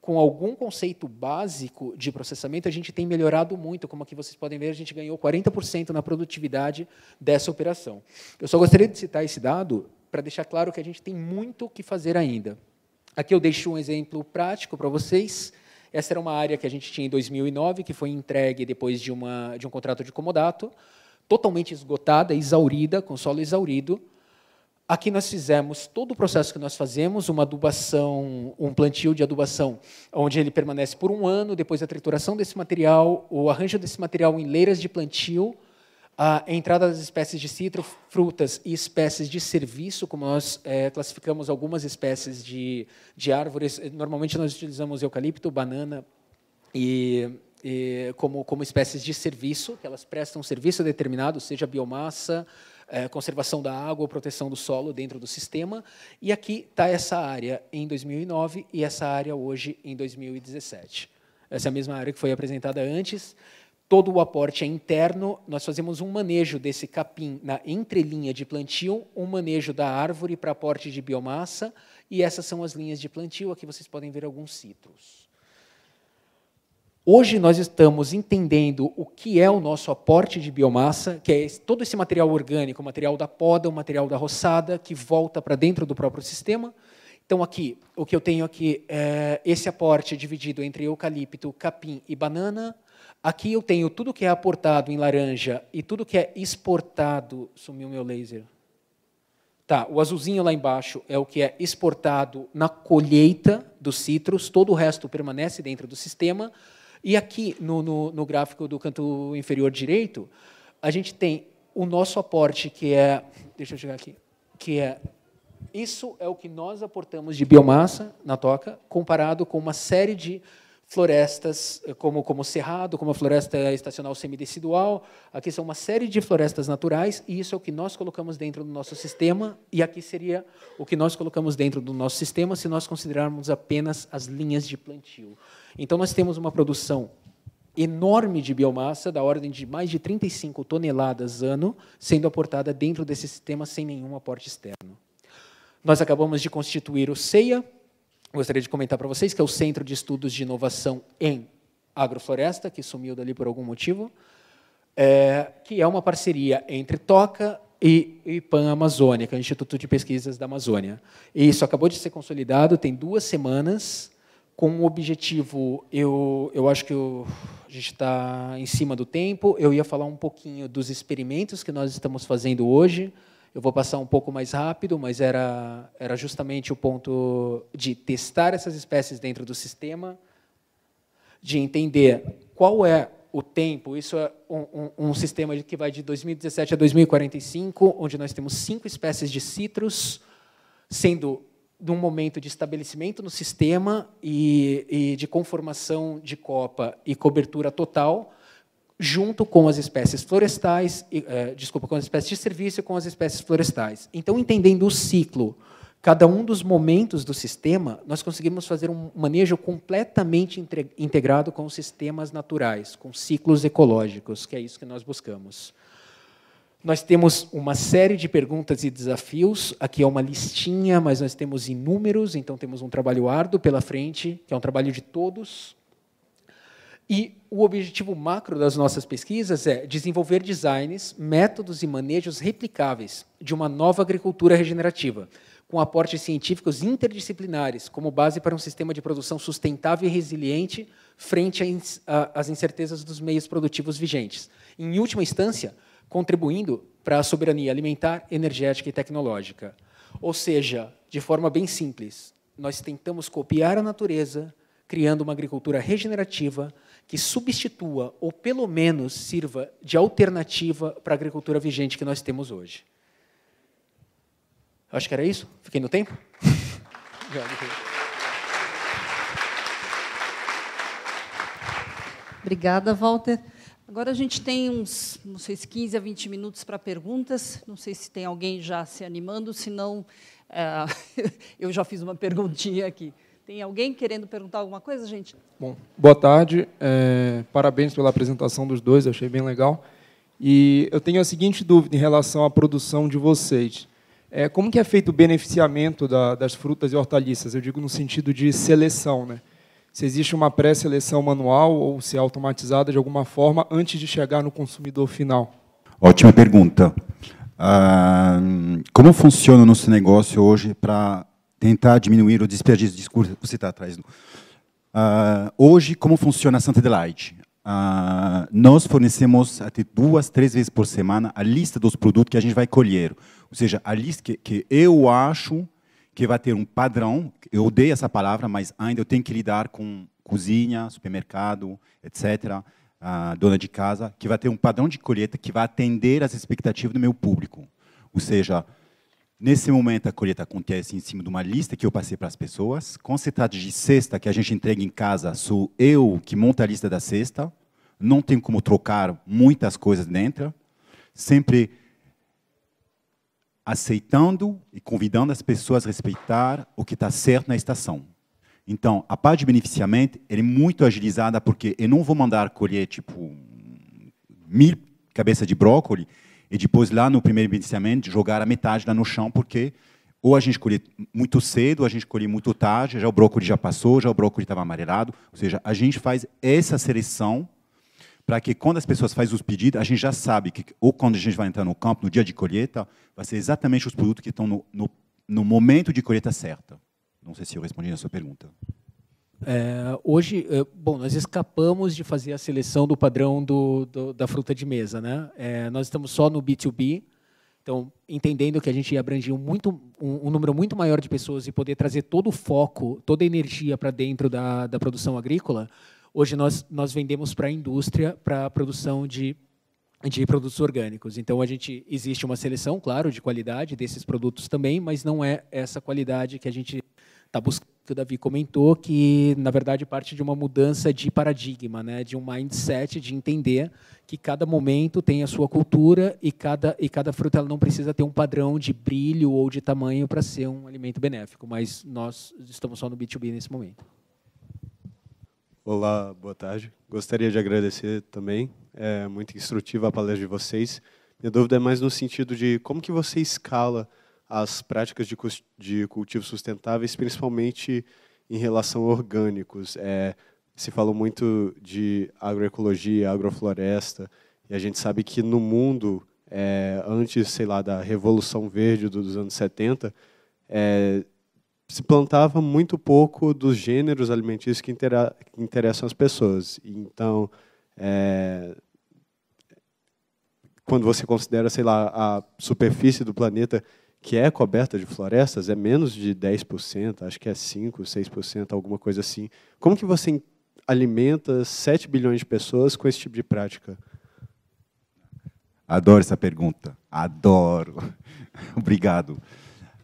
com algum conceito básico de processamento, a gente tem melhorado muito. Como aqui vocês podem ver, a gente ganhou 40% na produtividade dessa operação. Eu só gostaria de citar esse dado para deixar claro que a gente tem muito o que fazer ainda. Aqui eu deixo um exemplo prático para vocês. Essa era uma área que a gente tinha em 2009, que foi entregue depois de, uma, de um contrato de comodato, totalmente esgotada, exaurida, com solo exaurido. Aqui nós fizemos todo o processo que nós fazemos, uma adubação, um plantio de adubação, onde ele permanece por um ano, depois a trituração desse material, o arranjo desse material em leiras de plantio, a entrada das espécies de citro, frutas e espécies de serviço, como nós é, classificamos algumas espécies de, de árvores. Normalmente nós utilizamos eucalipto, banana e, e como, como espécies de serviço, que elas prestam um serviço determinado, seja biomassa, é, conservação da água, proteção do solo dentro do sistema. E aqui está essa área em 2009 e essa área hoje em 2017. Essa é a mesma área que foi apresentada antes. Todo o aporte é interno. Nós fazemos um manejo desse capim na entrelinha de plantio, um manejo da árvore para aporte de biomassa. E essas são as linhas de plantio. Aqui vocês podem ver alguns citros. Hoje nós estamos entendendo o que é o nosso aporte de biomassa, que é todo esse material orgânico, o material da poda, o material da roçada, que volta para dentro do próprio sistema. Então, aqui, o que eu tenho aqui é esse aporte dividido entre eucalipto, capim e banana. Aqui eu tenho tudo que é aportado em laranja e tudo que é exportado. Sumiu meu laser. Tá, o azulzinho lá embaixo é o que é exportado na colheita dos citros, todo o resto permanece dentro do sistema. E aqui, no, no, no gráfico do canto inferior direito, a gente tem o nosso aporte, que é... Deixa eu chegar aqui. Que é isso é o que nós aportamos de biomassa na toca, comparado com uma série de florestas eh, como, como o Cerrado, como a floresta estacional semidecidual. Aqui são uma série de florestas naturais, e isso é o que nós colocamos dentro do nosso sistema, e aqui seria o que nós colocamos dentro do nosso sistema se nós considerarmos apenas as linhas de plantio. Então, nós temos uma produção enorme de biomassa, da ordem de mais de 35 toneladas ano, sendo aportada dentro desse sistema sem nenhum aporte externo. Nós acabamos de constituir o CEIA, gostaria de comentar para vocês, que é o Centro de Estudos de Inovação em Agrofloresta, que sumiu dali por algum motivo, é, que é uma parceria entre Toca e IPAN Amazônia, que é o Instituto de Pesquisas da Amazônia. E isso acabou de ser consolidado, tem duas semanas, com o objetivo, eu, eu acho que eu, a gente está em cima do tempo, eu ia falar um pouquinho dos experimentos que nós estamos fazendo hoje, eu vou passar um pouco mais rápido, mas era, era justamente o ponto de testar essas espécies dentro do sistema, de entender qual é o tempo. Isso é um, um, um sistema que vai de 2017 a 2045, onde nós temos cinco espécies de citros, sendo num momento de estabelecimento no sistema e, e de conformação de copa e cobertura total junto com as espécies florestais, eh, desculpa, com as espécies de serviço e com as espécies florestais. Então, entendendo o ciclo, cada um dos momentos do sistema, nós conseguimos fazer um manejo completamente integrado com sistemas naturais, com ciclos ecológicos, que é isso que nós buscamos. Nós temos uma série de perguntas e desafios. Aqui é uma listinha, mas nós temos inúmeros, então temos um trabalho árduo pela frente, que é um trabalho de todos, e o objetivo macro das nossas pesquisas é desenvolver designs, métodos e manejos replicáveis de uma nova agricultura regenerativa, com aportes científicos interdisciplinares como base para um sistema de produção sustentável e resiliente frente às incertezas dos meios produtivos vigentes. Em última instância, contribuindo para a soberania alimentar, energética e tecnológica. Ou seja, de forma bem simples, nós tentamos copiar a natureza, criando uma agricultura regenerativa que substitua ou pelo menos sirva de alternativa para a agricultura vigente que nós temos hoje. Eu acho que era isso. Fiquei no tempo? Obrigada, Walter. Agora a gente tem uns, não sei se 15 a 20 minutos para perguntas. Não sei se tem alguém já se animando, se não, é, eu já fiz uma perguntinha aqui. Tem alguém querendo perguntar alguma coisa, gente? Bom, boa tarde. É, parabéns pela apresentação dos dois, achei bem legal. E eu tenho a seguinte dúvida em relação à produção de vocês. É, como que é feito o beneficiamento da, das frutas e hortaliças? Eu digo no sentido de seleção, né? Se existe uma pré-seleção manual ou se é automatizada de alguma forma antes de chegar no consumidor final? Ótima pergunta. Ah, como funciona o nosso negócio hoje para tentar diminuir o desperdício de discurso que você está atrás. Uh, hoje, como funciona a Santa Adelaide? Uh, nós fornecemos até duas, três vezes por semana a lista dos produtos que a gente vai colher. Ou seja, a lista que, que eu acho que vai ter um padrão, eu odeio essa palavra, mas ainda eu tenho que lidar com cozinha, supermercado, etc., ah, dona de casa, que vai ter um padrão de colheita que vai atender às expectativas do meu público. Ou seja, Nesse momento, a colheita acontece em cima de uma lista que eu passei para as pessoas. Com se trata de cesta que a gente entrega em casa, sou eu que monta a lista da cesta. Não tem como trocar muitas coisas dentro. Sempre aceitando e convidando as pessoas a respeitar o que está certo na estação. Então, a parte de beneficiamento é muito agilizada, porque eu não vou mandar colher, tipo, mil cabeças de brócolis, e depois lá no primeiro beneficiamento jogar a metade lá no chão, porque ou a gente colhe muito cedo, ou a gente colhe muito tarde, já o brócolis já passou, já o brócolis estava amarelado, ou seja, a gente faz essa seleção para que quando as pessoas fazem os pedidos, a gente já sabe que ou quando a gente vai entrar no campo, no dia de colheita, vai ser exatamente os produtos que estão no, no, no momento de colheita certa. Não sei se eu respondi a sua pergunta. É, hoje, é, bom, nós escapamos de fazer a seleção do padrão do, do, da fruta de mesa, né? É, nós estamos só no B2B, então entendendo que a gente ia abranger um, muito, um, um, número muito maior de pessoas e poder trazer todo o foco, toda a energia para dentro da, da produção agrícola, hoje nós, nós vendemos para a indústria, para a produção de de produtos orgânicos. Então a gente existe uma seleção, claro, de qualidade desses produtos também, mas não é essa qualidade que a gente está buscando, que o Davi comentou, que na verdade parte de uma mudança de paradigma, né, de um mindset, de entender que cada momento tem a sua cultura e cada, e cada fruta ela não precisa ter um padrão de brilho ou de tamanho para ser um alimento benéfico, mas nós estamos só no B2B nesse momento. Olá, boa tarde. Gostaria de agradecer também. É muito instrutiva a palestra de vocês. Minha dúvida é mais no sentido de como que você escala as práticas de, de cultivos sustentáveis, principalmente em relação a orgânicos. É, se falou muito de agroecologia, agrofloresta, e a gente sabe que no mundo, é, antes, sei lá, da Revolução Verde dos anos 70, é, se plantava muito pouco dos gêneros alimentícios que, que interessam as pessoas. Então, é, quando você considera, sei lá, a superfície do planeta, que é coberta de florestas, é menos de 10%, acho que é 5, 6%, alguma coisa assim. Como que você alimenta 7 bilhões de pessoas com esse tipo de prática? Adoro essa pergunta. Adoro. Obrigado.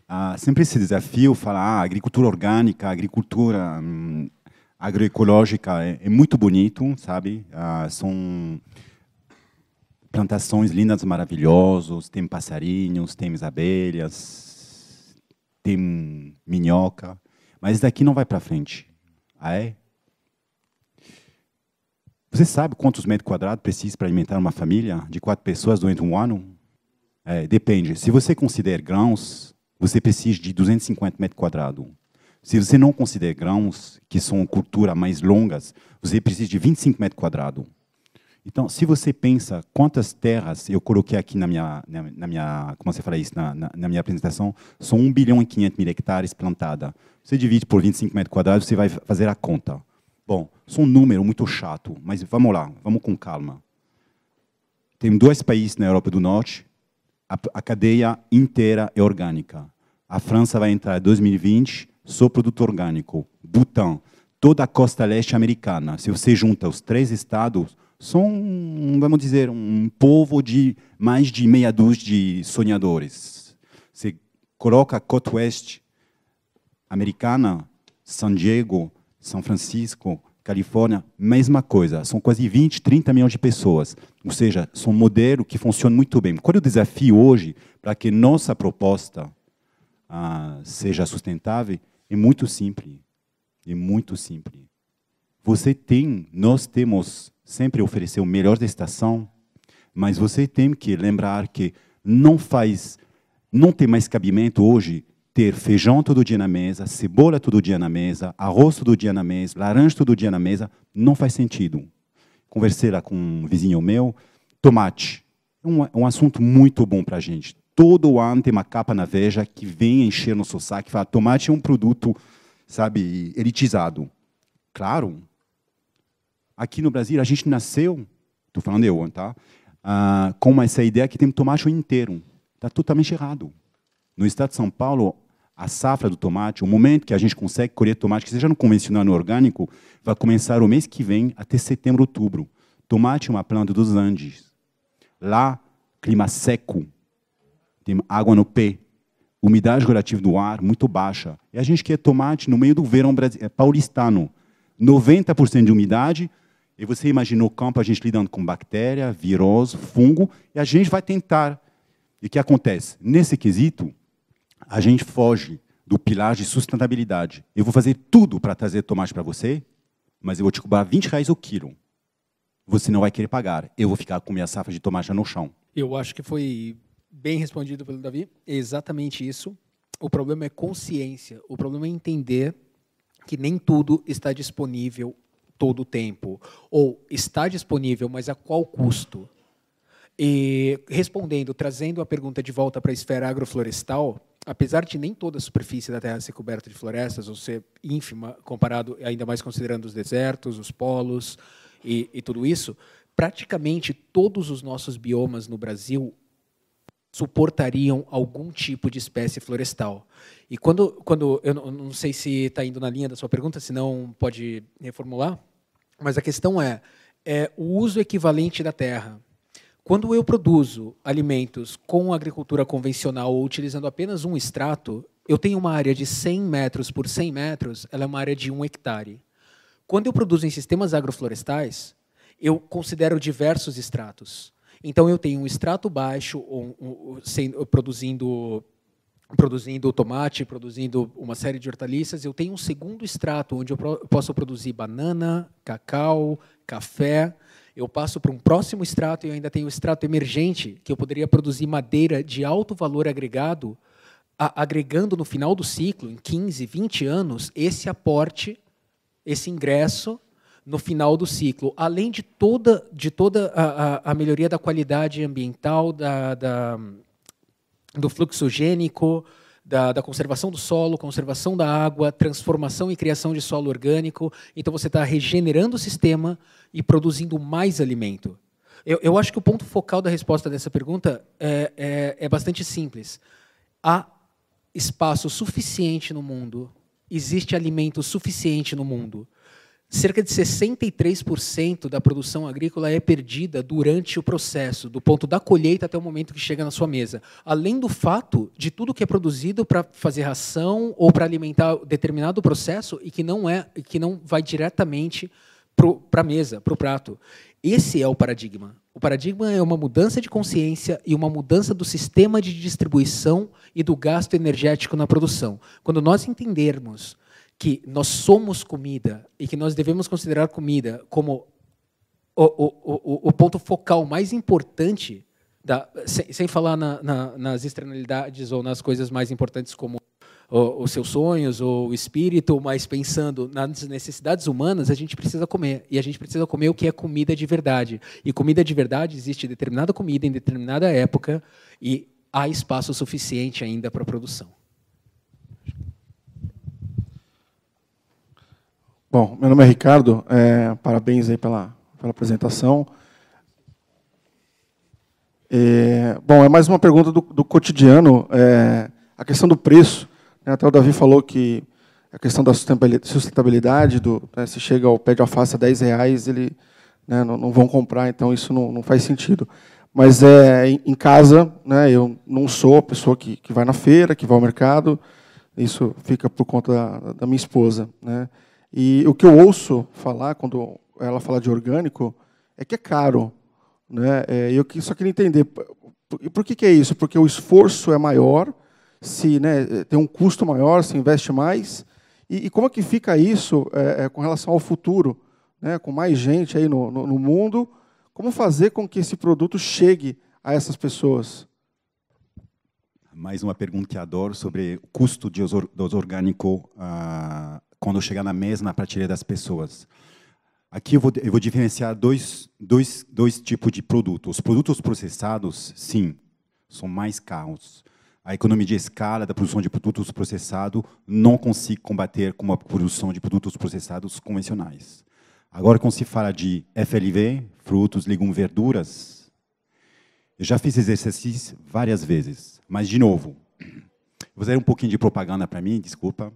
Ah, sempre esse desafio falar ah, agricultura orgânica, agricultura hum, agroecológica é, é, muito bonito, sabe? Ah, são plantações lindas, maravilhosas, tem passarinhos, tem abelhas, tem minhoca, mas daqui não vai para frente. Ah, é? Você sabe quantos metros quadrados precisa para alimentar uma família de quatro pessoas durante um ano? É, depende. Se você considera grãos, você precisa de 250 metros quadrados. Se você não considera grãos, que são culturas mais longas, você precisa de 25 metros quadrados. Então, se você pensa quantas terras eu coloquei aqui na minha, na, na minha como você fala isso, na, na, na minha apresentação, são 1 bilhão e 500 mil hectares plantada. Você divide por 25 metros quadrados, você vai fazer a conta. Bom, são um número muito chato, mas vamos lá, vamos com calma. Tem dois países na Europa do Norte, a, a cadeia inteira é orgânica. A França vai entrar em 2020 só produto orgânico. Butão, toda a costa leste é americana. Se você junta os três estados, são, vamos dizer, um povo de mais de meia dúzia de sonhadores. Você coloca a Côte Oeste americana, San Diego, São Francisco, Califórnia, mesma coisa. São quase 20, 30 milhões de pessoas. Ou seja, são um modelo que funciona muito bem. Qual é o desafio hoje para que nossa proposta ah, seja sustentável? É muito simples. É muito simples. Você tem, nós temos sempre oferecer o melhor da estação, mas você tem que lembrar que não faz, não tem mais cabimento hoje ter feijão todo dia na mesa, cebola todo dia na mesa, arroz todo dia na mesa, laranja todo dia na mesa, não faz sentido. Conversei lá com um vizinho meu, tomate, é um, é um assunto muito bom para a gente. Todo ano tem uma capa na Veja que vem encher seu saco e fala, tomate é um produto, sabe, elitizado. Claro, aqui no Brasil, a gente nasceu, estou falando eu, tá? Ah, com essa ideia que tem tomate inteiro. Está totalmente errado. No estado de São Paulo, a safra do tomate, o momento que a gente consegue colher tomate, que seja no convencional ou no orgânico, vai começar o mês que vem até setembro, outubro. Tomate é uma planta dos Andes. Lá, clima seco, tem água no pé, umidade relativa do ar muito baixa. E a gente quer tomate no meio do verão é, paulistano. 90% de umidade, e você imagina o campo, a gente lidando com bactéria, vírus, fungo, e a gente vai tentar. E o que acontece? Nesse quesito, a gente foge do pilar de sustentabilidade. Eu vou fazer tudo para trazer tomate para você, mas eu vou te cobrar 20 reais o quilo. Você não vai querer pagar. Eu vou ficar com minha safra de tomate no chão. Eu acho que foi bem respondido pelo Davi. exatamente isso. O problema é consciência. O problema é entender que nem tudo está disponível todo o tempo? Ou está disponível, mas a qual custo? E respondendo, trazendo a pergunta de volta para a esfera agroflorestal, apesar de nem toda a superfície da Terra ser coberta de florestas, ou ser ínfima, comparado, ainda mais considerando os desertos, os polos e, e tudo isso, praticamente todos os nossos biomas no Brasil suportariam algum tipo de espécie florestal. E quando, quando eu não sei se está indo na linha da sua pergunta, se não pode reformular, mas a questão é, é o uso equivalente da terra. Quando eu produzo alimentos com agricultura convencional ou utilizando apenas um extrato, eu tenho uma área de 100 metros por 100 metros, ela é uma área de um hectare. Quando eu produzo em sistemas agroflorestais, eu considero diversos extratos. Então eu tenho um extrato baixo, um, um, sendo, produzindo produzindo tomate, produzindo uma série de hortaliças, eu tenho um segundo extrato onde eu posso produzir banana, cacau, café. Eu passo para um próximo extrato e eu ainda tenho o extrato emergente, que eu poderia produzir madeira de alto valor agregado, a, agregando no final do ciclo, em 15, 20 anos, esse aporte, esse ingresso no final do ciclo, além de toda, de toda a, a, a melhoria da qualidade ambiental, da, da do fluxo gênico, da, da, conservação do solo, conservação da água, transformação e criação de solo orgânico. Então você está regenerando o sistema e produzindo mais alimento. Eu, eu, acho que o ponto focal da resposta dessa pergunta é, é, é bastante simples. Há espaço suficiente no mundo, existe alimento suficiente no mundo cerca de 63% da produção agrícola é perdida durante o processo, do ponto da colheita até o momento que chega na sua mesa. Além do fato de tudo que é produzido para fazer ração ou para alimentar determinado processo e que não é que não vai diretamente para a mesa, para o prato. Esse é o paradigma. O paradigma é uma mudança de consciência e uma mudança do sistema de distribuição e do gasto energético na produção. Quando nós entendermos que nós somos comida e que nós devemos considerar comida como o, o, o, o ponto focal mais importante, da, sem, sem falar na, na, nas externalidades ou nas coisas mais importantes como os seus sonhos ou o espírito, mas pensando nas necessidades humanas, a gente precisa comer. E a gente precisa comer o que é comida de verdade. E comida de verdade existe determinada comida em determinada época e há espaço suficiente ainda para a produção. Bom, meu nome é Ricardo, é, parabéns aí pela, pela apresentação. É, bom, é mais uma pergunta do, do cotidiano, é, a questão do preço. Né, até o Davi falou que a questão da sustentabilidade, do, né, se chega ao pé de alface a 10 reais, ele, né, não, não, vão comprar, então isso não, não faz sentido. Mas é, em, casa, né, eu não sou a pessoa que, que vai na feira, que vai ao mercado, isso fica por conta da, da minha esposa. Né? E o que eu ouço falar quando ela fala de orgânico é que é caro. Né? É, eu só queria entender por, por que, que é isso? Porque o esforço é maior, se né, é, tem um custo maior, se investe mais. E, e como é que fica isso é, é, com relação ao futuro? Né, com mais gente aí no, no, no mundo, como fazer com que esse produto chegue a essas pessoas? mais uma pergunta que adoro sobre o custo de, dos orgânico ah, quando chegar na mesa, na prateleira das pessoas. Aqui eu vou, eu vou diferenciar dois, dois, dois tipos de produtos. Os produtos processados, sim, são mais caros. A economia de escala da produção de produtos processados não consigo combater com a produção de produtos processados convencionais. Agora, quando se fala de FLV, frutos, legumes, verduras, eu já fiz exercícios várias vezes, mas, de novo, vou fazer um pouquinho de propaganda para mim, desculpa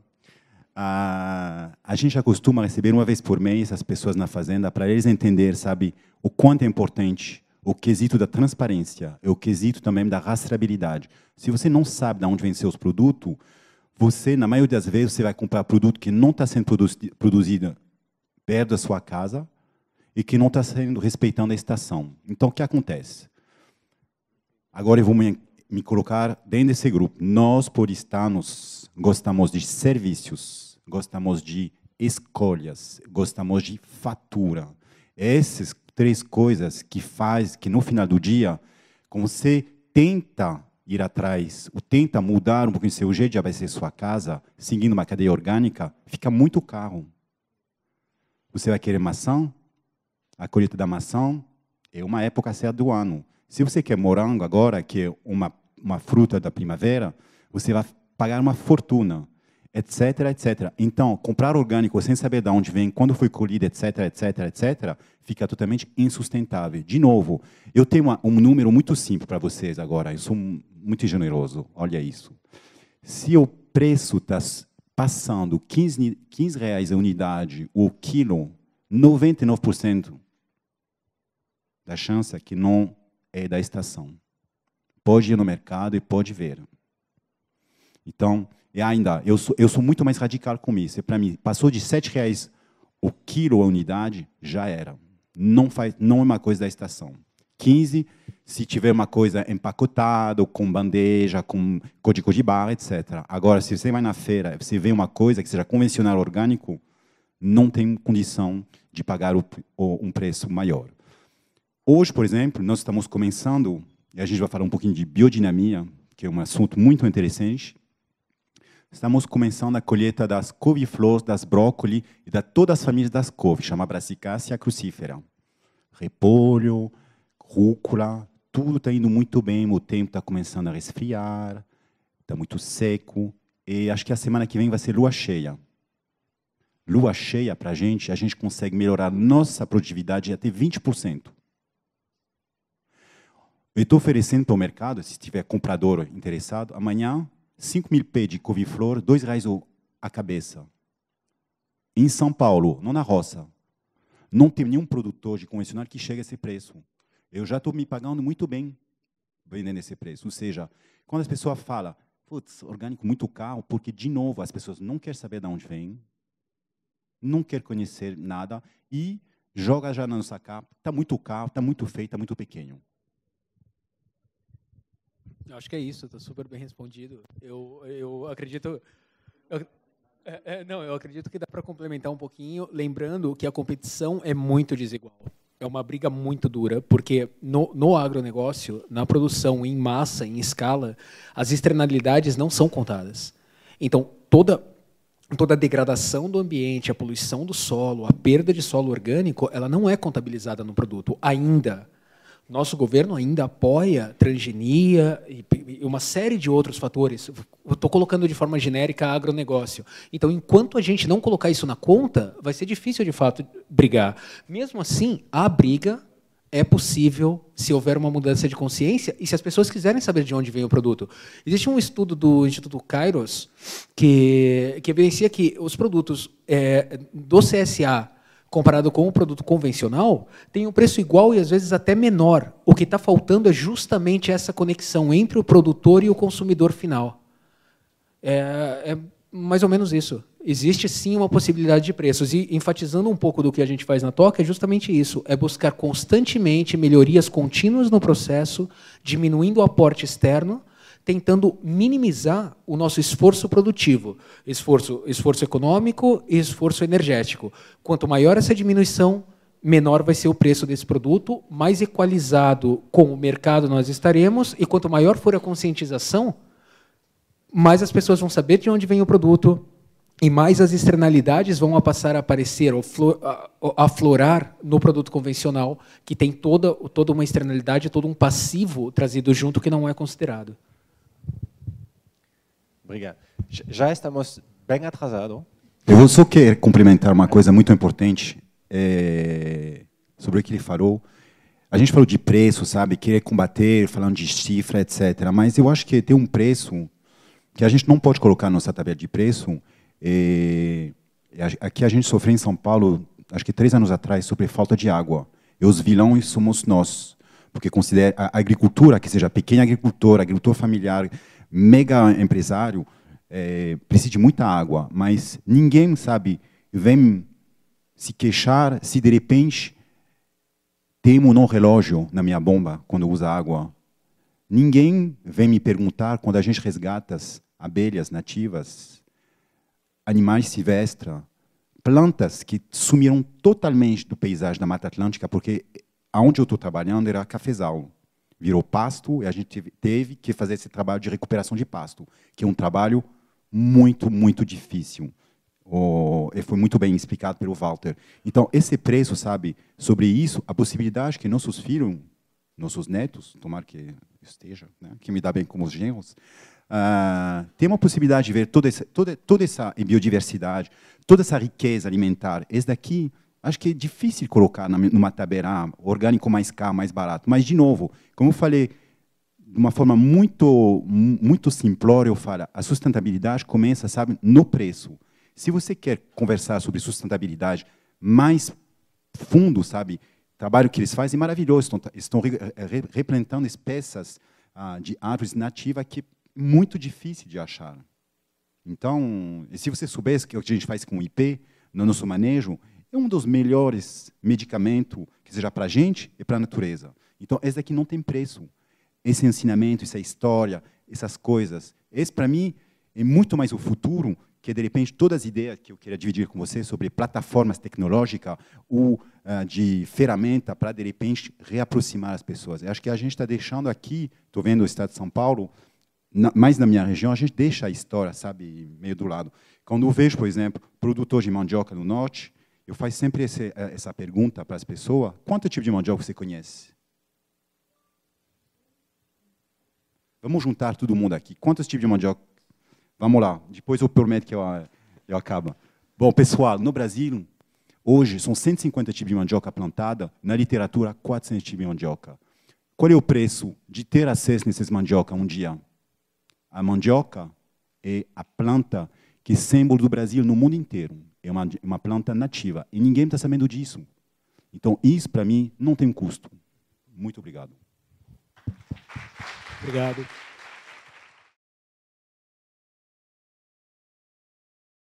a, a gente acostuma receber uma vez por mês as pessoas na fazenda para eles entender, sabe, o quanto é importante o quesito da transparência, o quesito também da rastreabilidade. Se você não sabe de onde vem seus produtos, você, na maioria das vezes, você vai comprar produto que não está sendo produzido, produzido perto da sua casa e que não está sendo respeitando a estação. Então, o que acontece? Agora eu vou me, me colocar dentro desse grupo. Nós, por estarmos, gostamos de serviços gostamos de escolhas, gostamos de fatura. Essas três coisas que faz que no final do dia, quando você tenta ir atrás, ou tenta mudar um pouquinho seu jeito de abastecer sua casa, seguindo uma cadeia orgânica, fica muito caro. Você vai querer maçã? A colheita da maçã é uma época certa do ano. Se você quer morango agora, que é uma, uma fruta da primavera, você vai pagar uma fortuna etc, etc. Então, comprar orgânico sem saber de onde vem, quando foi colhido, etc, etc, etc, fica totalmente insustentável. De novo, eu tenho uma, um número muito simples para vocês agora, eu sou muito generoso, olha isso. Se o preço está passando 15, 15 reais a unidade o quilo, 99% da chance é que não é da estação. Pode ir no mercado e pode ver. Então, e ainda, eu sou, eu sou muito mais radical com isso. Para mim, passou de R$ 7,00 o quilo, a unidade, já era. Não, faz, não é uma coisa da estação. 15, se tiver uma coisa empacotada, com bandeja, com código de barra, etc. Agora, se você vai na feira você vê uma coisa que seja convencional orgânico, não tem condição de pagar o, o, um preço maior. Hoje, por exemplo, nós estamos começando, e a gente vai falar um pouquinho de biodinamia, que é um assunto muito interessante, Estamos começando a colheita das couve-flores, das brócolis e de todas as famílias das couves, chama Brassicácea crucifera. Repolho, rúcula, tudo está indo muito bem, o tempo está começando a resfriar, está muito seco, e acho que a semana que vem vai ser lua cheia. Lua cheia, para a gente, a gente consegue melhorar nossa produtividade até 20%. Eu estou oferecendo para o mercado, se tiver comprador interessado, amanhã 5 mil pés de couve-flor, dois reais a cabeça. Em São Paulo, não na roça, não tem nenhum produtor de convencional que chegue a esse preço. Eu já estou me pagando muito bem vendendo esse preço. Ou seja, quando as pessoas falam, putz, orgânico muito caro, porque, de novo, as pessoas não querem saber de onde vem, não querem conhecer nada e joga já na nossa capa. está muito caro, está muito feio, está muito pequeno. Eu acho que é isso, está super bem respondido. Eu, eu acredito. Eu, é, é não, eu acredito que dá para complementar um pouquinho, lembrando que a competição é muito desigual. É uma briga muito dura, porque no, no agronegócio, na produção em massa, em escala, as externalidades não são contadas. Então, toda, toda a degradação do ambiente, a poluição do solo, a perda de solo orgânico, ela não é contabilizada no produto ainda. Nosso governo ainda apoia transgenia e uma série de outros fatores. Estou colocando de forma genérica agronegócio. Então, enquanto a gente não colocar isso na conta, vai ser difícil, de fato, brigar. Mesmo assim, a briga é possível se houver uma mudança de consciência e se as pessoas quiserem saber de onde vem o produto. Existe um estudo do Instituto Kairos que, que evidencia que os produtos é, do CSA comparado com o produto convencional, tem um preço igual e às vezes até menor. O que está faltando é justamente essa conexão entre o produtor e o consumidor final. É, é, mais ou menos isso. Existe sim uma possibilidade de preços. E enfatizando um pouco do que a gente faz na Toca, é justamente isso: é buscar constantemente melhorias contínuas no processo, diminuindo o aporte externo tentando minimizar o nosso esforço produtivo, esforço, esforço econômico e esforço energético. Quanto maior essa diminuição, menor vai ser o preço desse produto, mais equalizado com o mercado nós estaremos, e quanto maior for a conscientização, mais as pessoas vão saber de onde vem o produto e mais as externalidades vão a passar a aparecer ou aflorar no produto convencional, que tem toda, toda uma externalidade, todo um passivo trazido junto que não é considerado. Obrigado. Já estamos bem atrasados. Eu vou só querer complementar uma coisa muito importante é, sobre o que ele falou. A gente falou de preço, sabe? Querer combater, falando de cifra, etc. Mas eu acho que tem um preço que a gente não pode colocar na nossa tabela de preço. É, é aqui a gente sofreu em São Paulo, acho que três anos atrás, sobre falta de água. E os vilões somos nós. Porque considera a agricultura, que seja pequena agricultora, agricultor familiar, mega empresário é, precisa de muita água, mas ninguém sabe, vem se queixar se de repente temo não relógio na minha bomba quando usa água. Ninguém vem me perguntar quando a gente resgata as abelhas nativas, animais silvestres, plantas que sumiram totalmente do paisagem da Mata Atlântica, porque aonde eu estou trabalhando era cafezal virou pasto, e a gente teve que fazer esse trabalho de recuperação de pasto, que é um trabalho muito, muito difícil. Oh, e foi muito bem explicado pelo Walter. Então, esse preço, sabe, sobre isso, a possibilidade que nossos filhos, nossos netos, tomar que esteja, né, que me dá bem como os genros, uh, tem uma possibilidade de ver toda essa, toda, toda essa biodiversidade, toda essa riqueza alimentar. Esse daqui Acho que é difícil colocar numa tabela ah, orgânico mais caro, mais barato. Mas, de novo, como eu falei, de uma forma muito muito simplória, eu falo, a sustentabilidade começa, sabe, no preço. Se você quer conversar sobre sustentabilidade mais fundo, sabe, trabalho que eles fazem é maravilhoso, estão, estão é, replantando espécies ah, de árvores nativas que é muito difícil de achar. Então, se você soubesse o que a gente faz com IP, no nosso manejo, é um dos melhores medicamentos que seja para a gente e para a natureza. Então, esse daqui não tem preço. Esse ensinamento, essa história, essas coisas. Esse, para mim, é muito mais o futuro que, de repente, todas as ideias que eu queria dividir com você sobre plataformas tecnológicas ou uh, de ferramenta para, de repente, reaproximar as pessoas. Eu acho que a gente está deixando aqui, estou vendo o estado de São Paulo, na, mais na minha região, a gente deixa a história, sabe, meio do lado. Quando eu vejo, por exemplo, produtores de mandioca no norte, eu faço sempre esse, eh, essa pergunta para as pessoas: quanto tipo de mandioca você conhece? Vamos juntar todo mundo aqui. Quantos tipos de mandioca? Vamos lá, depois eu prometo que eu, eu acabo. Bom, pessoal, no Brasil, hoje são 150 tipos de mandioca plantada, na literatura, 400 tipos de mandioca. Qual é o preço de ter acesso nessas mandioca um dia? A mandioca é a planta que é símbolo do Brasil no mundo inteiro é uma, uma planta nativa. E ninguém está sabendo disso. Então, isso, para mim, não tem custo. Muito obrigado. Obrigado.